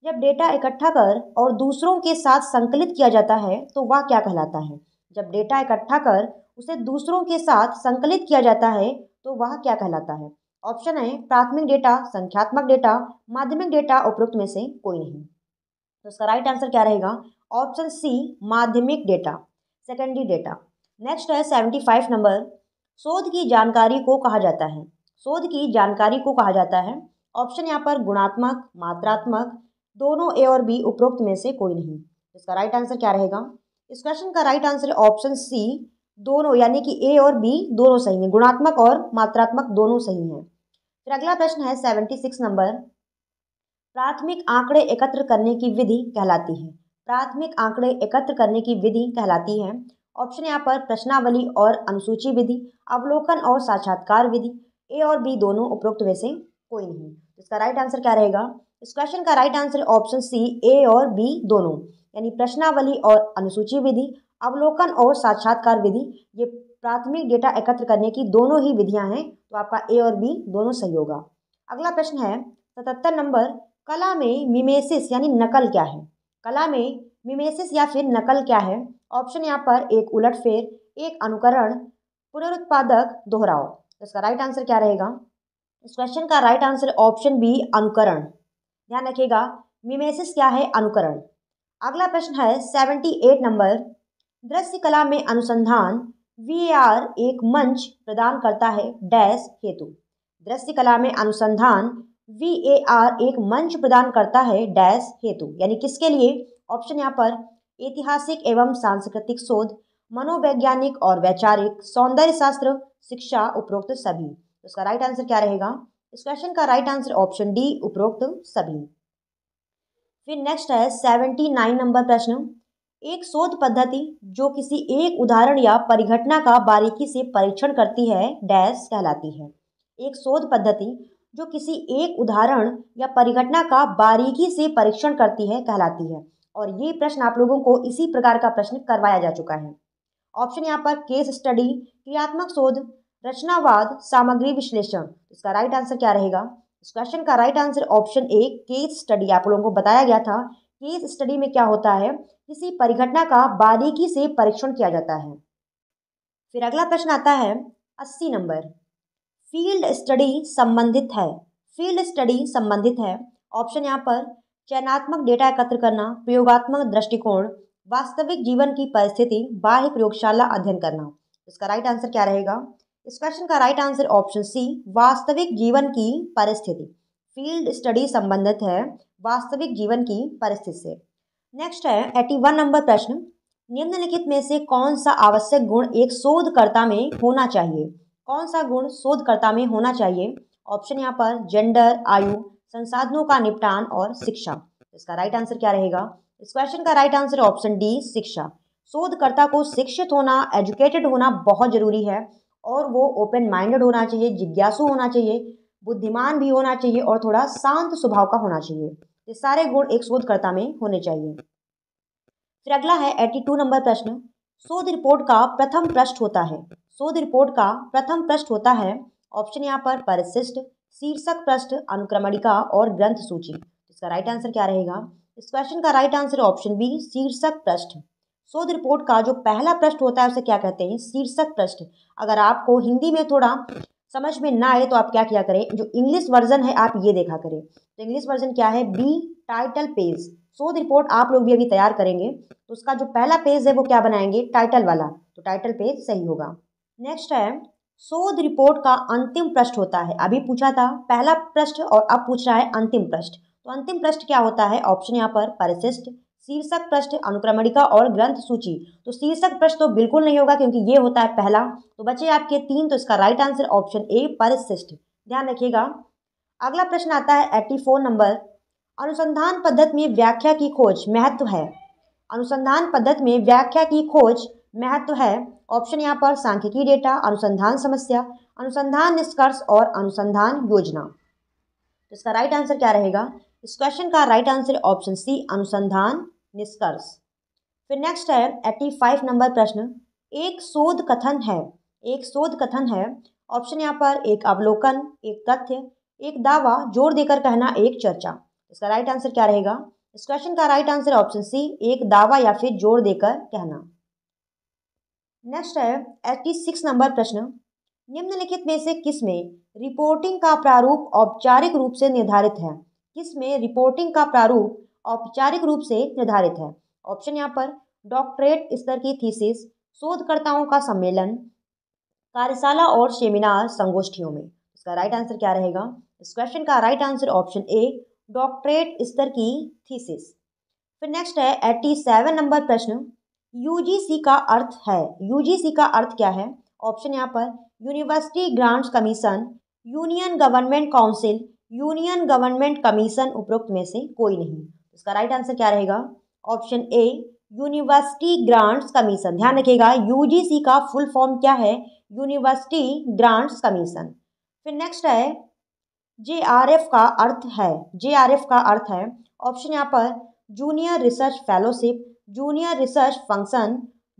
जब डेटा इकट्ठा कर और दूसरों के साथ संकलित किया जाता है तो वह क्या कहलाता है जब डेटा इकट्ठा कर उसे दूसरों के साथ संकलित किया जाता है तो वह क्या कहलाता है ऑप्शन है प्राथमिक डेटा संख्यात्मक डेटा माध्यमिक डेटा उपरोक्त में से कोई नहीं तो इसका राइट आंसर क्या रहेगा ऑप्शन सी माध्यमिक डेटा सेकेंडरी डेटा नेक्स्ट है सेवेंटी फाइव नंबर शोध की जानकारी को कहा जाता है शोध की जानकारी को कहा जाता है ऑप्शन यहाँ पर गुणात्मक मात्रात्मक दोनों ए और बी उपरोक्त में से कोई नहीं इसका राइट आंसर क्या रहेगा इस क्वेश्चन का राइट आंसर ऑप्शन सी दोनों यानी कि ए और बी दोनों सही हैं गुणात्मक और मात्रात्मक दोनों सही हैं फिर अगला प्रश्न है सेवेंटी सिक्स नंबर प्राथमिक आंकड़े एकत्र करने की विधि कहलाती है प्राथमिक आंकड़े एकत्र करने की विधि कहलाती है ऑप्शन यहाँ पर प्रश्नावली और अनुसूची विधि अवलोकन और साक्षात्कार विधि ए और बी दोनों उपरोक्त में से कोई नहीं तो इसका राइट आंसर क्या रहेगा इस क्वेश्चन का right answer option C A और बी दोनों यानी प्रश्नावली और अनुसूची विधि अवलोकन और साक्षात्कार विधि ये प्राथमिक डेटा एकत्र करने की दोनों ही विधियां हैं तो आपका ए और बी दोनों सही होगा अगला प्रश्न है सतहत्तर नंबर कला में मिमेसिस यानी नकल क्या है कला में मिमेसिस या फिर नकल क्या है ऑप्शन यहाँ पर एक उलट फेर एक अनुकरण पुनरुत्पादक दोहराओ तो इसका राइट आंसर क्या रहेगा इस क्वेश्चन का राइट आंसर ऑप्शन बी अनुकरण ध्यान रखिएगा मिमेसिस क्या है अनुकरण अगला प्रश्न है सेवेंटी एट नंबर दृश्य कला में अनुसंधान आर एक मंच प्रदान करता है डैश हेतु दृश्य कला में अनुसंधान वी एक मंच प्रदान करता है डैश हेतु यानी किसके लिए ऑप्शन यहाँ पर ऐतिहासिक एवं सांस्कृतिक शोध मनोवैज्ञानिक और वैचारिक सौंदर्य शास्त्र शिक्षा उपरोक्त सभी इसका राइट आंसर क्या रहेगा इस क्वेश्चन का राइट आंसर ऑप्शन डी उपरोक्त सभी फिर नेक्स्ट है सेवेंटी नाइन नंबर प्रश्न एक शोध पद्धति जो किसी एक उदाहरण या परिघटना का बारीकी से परीक्षण करती है डैश कहलाती है एक शोध पद्धति जो किसी एक उदाहरण या परिघटना का बारीकी से परीक्षण करती है कहलाती है और ये प्रश्न आप लोगों को इसी प्रकार का प्रश्न करवाया जा चुका है ऑप्शन यहाँ पर केस स्टडी क्रियात्मक शोध रचनावाद सामग्री विश्लेषण तो इसका राइट आंसर क्या रहेगा इस क्वेश्चन का right answer option A case study आप लोगों को बताया गया था केस स्टडी में क्या होता है किसी परिघटना का बारीकी से परीक्षण किया जाता है फिर अगला प्रश्न आता है अस्सी नंबर फील्ड स्टडी संबंधित है फील्ड स्टडी संबंधित है ऑप्शन यहाँ पर चयनात्मक डेटा एकत्र करना प्रयोगात्मक दृष्टिकोण वास्तविक जीवन की परिस्थिति बाह्य प्रयोगशाला अध्ययन करना इसका राइट आंसर क्या रहेगा इस क्वेश्चन का राइट आंसर ऑप्शन सी वास्तविक जीवन की परिस्थिति फील्ड स्टडी संबंधित है वास्तविक जीवन की परिस्थिति से नेक्स्ट है एटी वन नंबर प्रश्न निम्नलिखित में से कौन सा आवश्यक गुण एक शोधकर्ता में होना चाहिए कौन सा गुण शोधकर्ता में होना चाहिए ऑप्शन यहाँ पर जेंडर आयु संसाधनों का निपटान और शिक्षा इसका राइट आंसर क्या रहेगा इस क्वेश्चन का राइट आंसर ऑप्शन डी शिक्षा शोधकर्ता को शिक्षित होना एजुकेटेड होना बहुत जरूरी है और वो ओपन माइंडेड होना चाहिए जिज्ञासु होना चाहिए बुद्धिमान भी होना चाहिए और थोड़ा शांत स्वभाव का होना चाहिए ये सारे गुण एक शोधकर्ता में होने चाहिए फिर अगला है एट्टी टू नंबर प्रश्न शोध रिपोर्ट का प्रथम पृष्ठ होता है शोध रिपोर्ट का प्रथम पृष्ठ होता है ऑप्शन यहाँ पर परिशिष्ट शीर्षक पृष्ठ अनुक्रमणिका और ग्रंथ सूची इसका राइट आंसर क्या रहेगा इस क्वेश्चन का राइट आंसर ऑप्शन बी शीर्षक पृष्ठ शोध रिपोर्ट का जो पहला पृष्ठ होता है उसे क्या कहते हैं शीर्षक पृष्ठ अगर आपको हिंदी में थोड़ा समझ में ना आए तो आप क्या किया करें जो इंग्लिश वर्जन है आप ये देखा करें तो इंग्लिश वर्जन क्या है बी टाइटल पेज शोध रिपोर्ट आप लोग भी अभी तैयार करेंगे तो उसका जो पहला पेज है वो क्या बनाएंगे टाइटल वाला तो टाइटल पेज सही होगा नेक्स्ट है शोध रिपोर्ट का अंतिम प्रश्न होता है अभी पूछा था पहला प्रश्न और अब पूछ रहा है अंतिम प्रश्न तो अंतिम प्रश्न क्या होता है ऑप्शन यहाँ पर परिशिष्ट शीर्षक प्रश्न अनुक्रमणिका और ग्रंथ सूची तो शीर्षक प्रश्न तो बिल्कुल नहीं होगा क्योंकि ये होता है पहला तो बचे आपके तीन तो इसका राइट आंसर ऑप्शन ए परिशिष्ट ध्यान रखिएगा अगला प्रश्न आता है एट्टी नंबर अनुसंधान पद्धति में व्याख्या की खोज महत्व है अनुसंधान पद्धति में व्याख्या की खोज महत्व है ऑप्शन यहाँ पर सांख्यिकी डेटा अनुसंधान समस्या अनुसंधान निष्कर्ष और अनुसंधान योजना तो इसका राइट आंसर क्या रहेगा इस क्वेश्चन का राइट आंसर ऑप्शन सी अनुसंधान निष्कर्ष फिर नेक्स्ट है एट्टी फाइव नंबर प्रश्न एक शोध कथन है एक शोध कथन है ऑप्शन यहाँ पर एक अवलोकन एक तथ्य एक दावा जोर देकर कहना एक चर्चा इसका राइट आंसर क्या रहेगा इस क्वेश्चन का राइट आंसर ऑप्शन सी एक दावा या फिर जोर देकर कहना नेक्स्ट है एट्टी सिक्स नंबर प्रश्न निम्नलिखित में से किस में रिपोर्टिंग का प्रारूप औपचारिक रूप से निर्धारित है किस में रिपोर्टिंग का प्रारूप औपचारिक रूप से निर्धारित है ऑप्शन यहाँ पर डॉक्टरेट स्तर की थीसिस शोधकर्ताओं का सम्मेलन कार्यशाला और सेमिनार संगोष्ठियों में इसका राइट आंसर क्या रहेगा इस क्वेश्चन का right answer option A doctorate स्तर की थीसिस फिर नेक्स्ट है एट्टी सेवन नंबर प्रश्न यूजीसी का अर्थ है यूजीसी का अर्थ क्या है ऑप्शन यहाँ पर university grants commission union government council union government commission उपरोक्त में से कोई नहीं इसका राइट आंसर क्या रहेगा option A university grants commission ध्यान रखिएगा यूजीसी का फुल फॉर्म क्या है यूनिवर्सिटी ग्रांट्स कमीशन फिर नेक्स्ट है जेआरएफ का अर्थ है जेआरएफ का अर्थ है ऑप्शन यहाँ पर junior research fellowship junior research function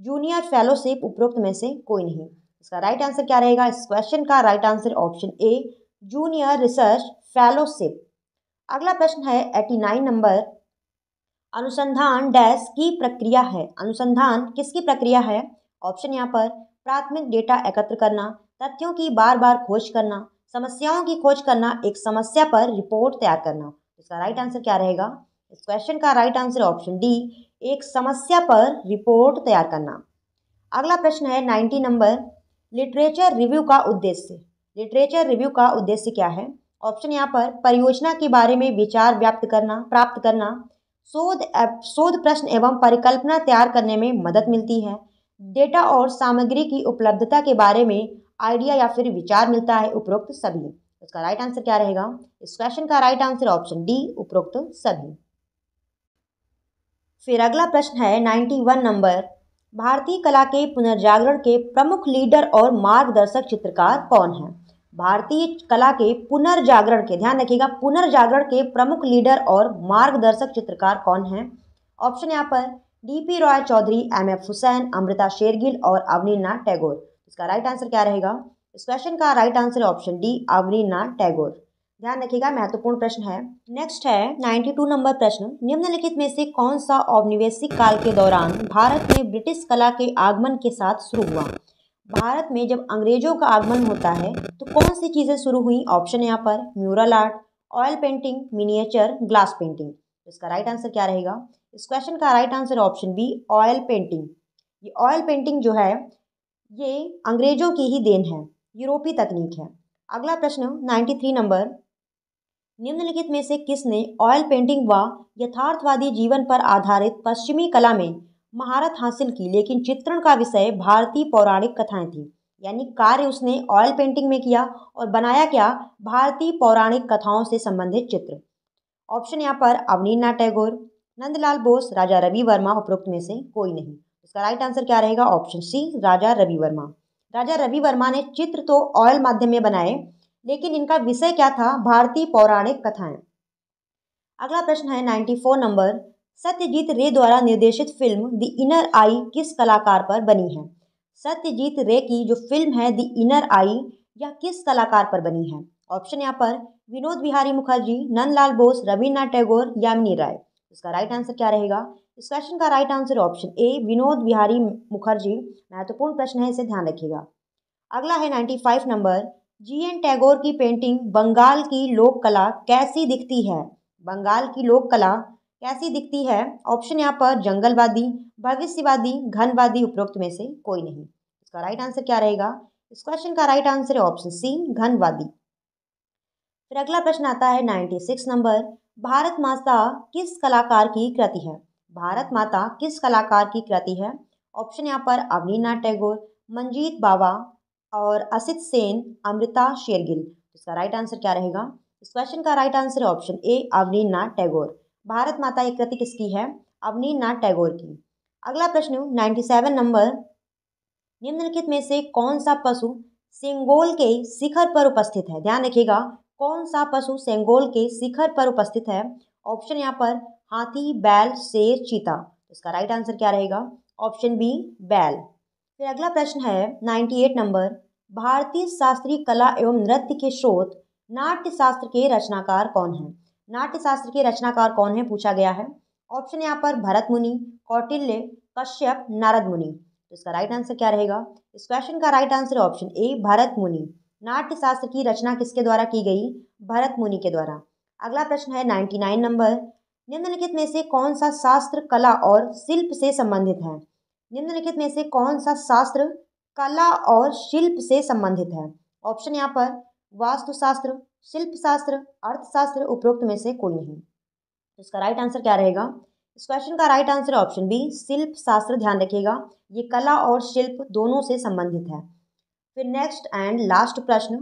junior fellowship उपरोक्त में से कोई नहीं इसका राइट आंसर क्या रहेगा इस क्वेश्चन का right answer option A junior research fellowship अगला प्रश्न है एटी नाइन नंबर अनुसंधान डैश की प्रक्रिया है अनुसंधान किसकी प्रक्रिया है ऑप्शन यहाँ पर प्राथमिक डेटा एकत्र करना तथ्यों की बार बार खोज करना समस्याओं की खोज करना एक समस्या पर रिपोर्ट तैयार करना इसका राइट आंसर क्या रहेगा इस क्वेश्चन का राइट आंसर ऑप्शन डी एक समस्या पर रिपोर्ट तैयार करना अगला प्रश्न है नाइन्टी नंबर लिटरेचर रिव्यू का उद्देश्य लिटरेचर रिव्यू का उद्देश्य क्या है ऑप्शन यहाँ पर परियोजना के बारे में विचार व्याप्त करना प्राप्त करना शोध शोध प्रश्न एवं परिकल्पना तैयार करने में मदद मिलती है डेटा और सामग्री की उपलब्धता के बारे में आइडिया या फिर विचार मिलता है उपरोक्त सभी इसका राइट आंसर क्या रहेगा इस क्वेश्चन का राइट आंसर ऑप्शन डी उपरोक्त सभी फिर अगला प्रश्न है नाइन्टी वन नंबर भारतीय कला के पुनर्जागरण के प्रमुख लीडर और मार्गदर्शक चित्रकार कौन है भारतीय कला के पुनर्जागरण के ध्यान रखिएगा पुनर्जागरण के प्रमुख लीडर और मार्गदर्शक चित्रकार कौन हैं ऑप्शन यहाँ पर D P Roy Chowdhury M F Husain Amrita Shergil और अवनीनाथ टैगोर इसका राइट आंसर क्या रहेगा इस क्वेश्चन का राइट आंसर है ऑप्शन डी अवनीनाथ टैगोर ध्यान रखिएगा महत्वपूर्ण प्रश्न है नेक्स्ट है 92 नंबर प्रश्न निम्नलिखित में से कौन सा औपनिवेशिक काल के दौरान भारत में ब्रिटिश कला के आगमन के साथ शुरू हुआ भारत में जब अंग्रेजों का आगमन होता है तो कौन सी चीज़ें शुरू हुई ऑप्शन यहाँ पर mural art oil painting miniature glass painting इसका राइट आंसर क्या रहेगा इस क्वेश्चन का right answer option B oil painting ये ऑयल पेंटिंग जो है ये अंग्रेजों की ही देन है यूरोपीय तकनीक है अगला प्रश्न थ्री नंबर निम्नलिखित में से किसने ऑयल पेंटिंग व यथार्थवादी जीवन पर आधारित पश्चिमी कला में महारत हासिल की लेकिन चित्रण का विषय भारतीय पौराणिक कथाएं थी यानी कार्य उसने ऑयल पेंटिंग में किया और बनाया क्या भारतीय पौराणिक कथाओं से संबंधित चित्र ऑप्शन यहाँ पर अवनीनाथ टैगोर नंदलाल बोस राजा रवि वर्मा उपरोक्त में से कोई नहीं इसका राइट आंसर क्या रहेगा ऑप्शन सी राजा रवि वर्मा राजा रवि वर्मा ने चित्र तो ऑयल माध्यम में बनाए लेकिन इनका विषय क्या था भारतीय पौराणिक कथाएं अगला प्रश्न है 94 नंबर सत्यजीत रे द्वारा निर्देशित फिल्म द इनर आई किस कलाकार पर बनी है सत्यजीत रे की जो फिल्म है द इनर आई यह किस कलाकार पर बनी है ऑप्शन यहाँ पर विनोद बिहारी मुखर्जी नंदलाल बोस रविन्द्रनाथ टैगोर यामिनी राय इसका राइट आंसर क्या रहेगा इस क्वेश्चन का right answer option A Vinod Bihari Mukherjee महत्वपूर्ण प्रश्न है इसे ध्यान रखिएगा अगला है ninety five number G N Tagore की पेंटिंग बंगाल की लोक कला कैसी दिखती है बंगाल की लोक कला कैसी दिखती है ऑप्शन यहाँ पर जंगलवादी भविष्यवादी घनवादी उपरोक्त में से कोई नहीं इसका राइट आंसर क्या रहेगा इस क्वेश्चन का राइट आंसर है ऑप्शन सी घनवादी फिर अगला प्रश्न आता है नाइन्टी सिक्स नंबर भारत माता किस कलाकार की कृति है भारत माता किस कलाकार की कृति है ऑप्शन यहाँ पर अवनीनाथ टैगोर मंजीत बाबा और असित सेन अमृता शेरगिल इसका राइट आंसर क्या रहेगा इस क्वेश्चन का राइट आंसर है ऑप्शन ए अवनीनाथ टैगोर भारत माता एक कृति किसकी है नाथ टैगोर की अगला प्रश्न सेवन नंबर निम्नलिखित में से कौन सा पशु सेंगोल के शिखर पर उपस्थित है ध्यान रखिएगा कौन सा पशु सेंगोल के शिखर पर उपस्थित है ऑप्शन यहाँ पर हाथी बैल शेर चीता तो इसका राइट आंसर क्या रहेगा ऑप्शन बी बैल फिर अगला प्रश्न है नाइन्टी एट नंबर भारतीय शास्त्रीय कला एवं नृत्य के स्रोत नाट्य शास्त्र के रचनाकार कौन हैं नाट्यशास्त्र के रचनाकार कौन है पूछा गया है ऑप्शन यहाँ पर भरत मुनि कौटिल्य कश्यप नारद मुनि तो इसका राइट आंसर क्या रहेगा इस क्वेश्चन का right answer option A Bharat Muni Natyashastra की रचना किसके द्वारा की गई भरत मुनि के द्वारा अगला प्रश्न है नाइन्टी नाइन नंबर निम्नलिखित में से कौन सा शास्त्र कला और शिल्प से संबंधित है निम्नलिखित में से कौन सा शास्त्र कला और शिल्प से संबंधित है ऑप्शन यहाँ पर वास्तुशास्त्र शिल्पशास्त्र अर्थशास्त्र उपरोक्त में से कोई नहीं तो इसका राइट आंसर क्या रहेगा इस क्वेश्चन का राइट आंसर ऑप्शन बी शिल्प शास्त्र ध्यान रखिएगा ये कला और शिल्प दोनों से संबंधित है फिर नेक्स्ट एंड लास्ट प्रश्न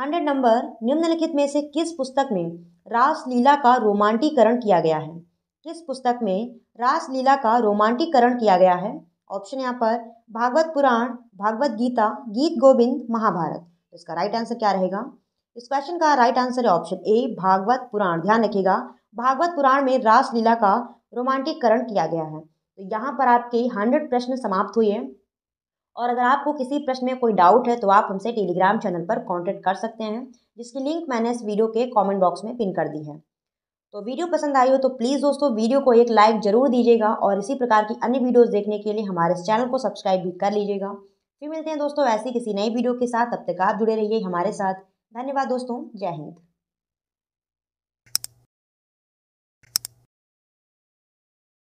हंड्रेड नंबर निम्नलिखित में से किस पुस्तक में रासलीला का रोमांटीकरण किया गया है किस पुस्तक में रासलीला का रोमांटीकरण किया गया है ऑप्शन यहाँ पर भागवत पुराण भागवत गीता गीत गोविंद महाभारत तो इसका राइट आंसर क्या रहेगा इस क्वेश्चन का राइट आंसर है ऑप्शन ए भागवत पुराण ध्यान रखिएगा भागवत पुराण में रासलीला का रोमांटिककरण किया गया है तो यहाँ पर आपके हंड्रेड प्रश्न समाप्त हुए हैं और अगर आपको किसी प्रश्न में कोई डाउट है तो आप हमसे टेलीग्राम चैनल पर कॉन्टेक्ट कर सकते हैं जिसकी लिंक मैंने इस वीडियो के कॉमेंट बॉक्स में पिन कर दी है तो वीडियो पसंद आई हो तो प्लीज़ दोस्तों वीडियो को एक लाइक ज़रूर दीजिएगा और इसी प्रकार की अन्य वीडियोस देखने के लिए हमारे चैनल को सब्सक्राइब भी कर लीजिएगा फिर मिलते हैं दोस्तों ऐसी किसी नई वीडियो के साथ अब तक आप जुड़े रहिए हमारे साथ धन्यवाद दोस्तों जय हिंद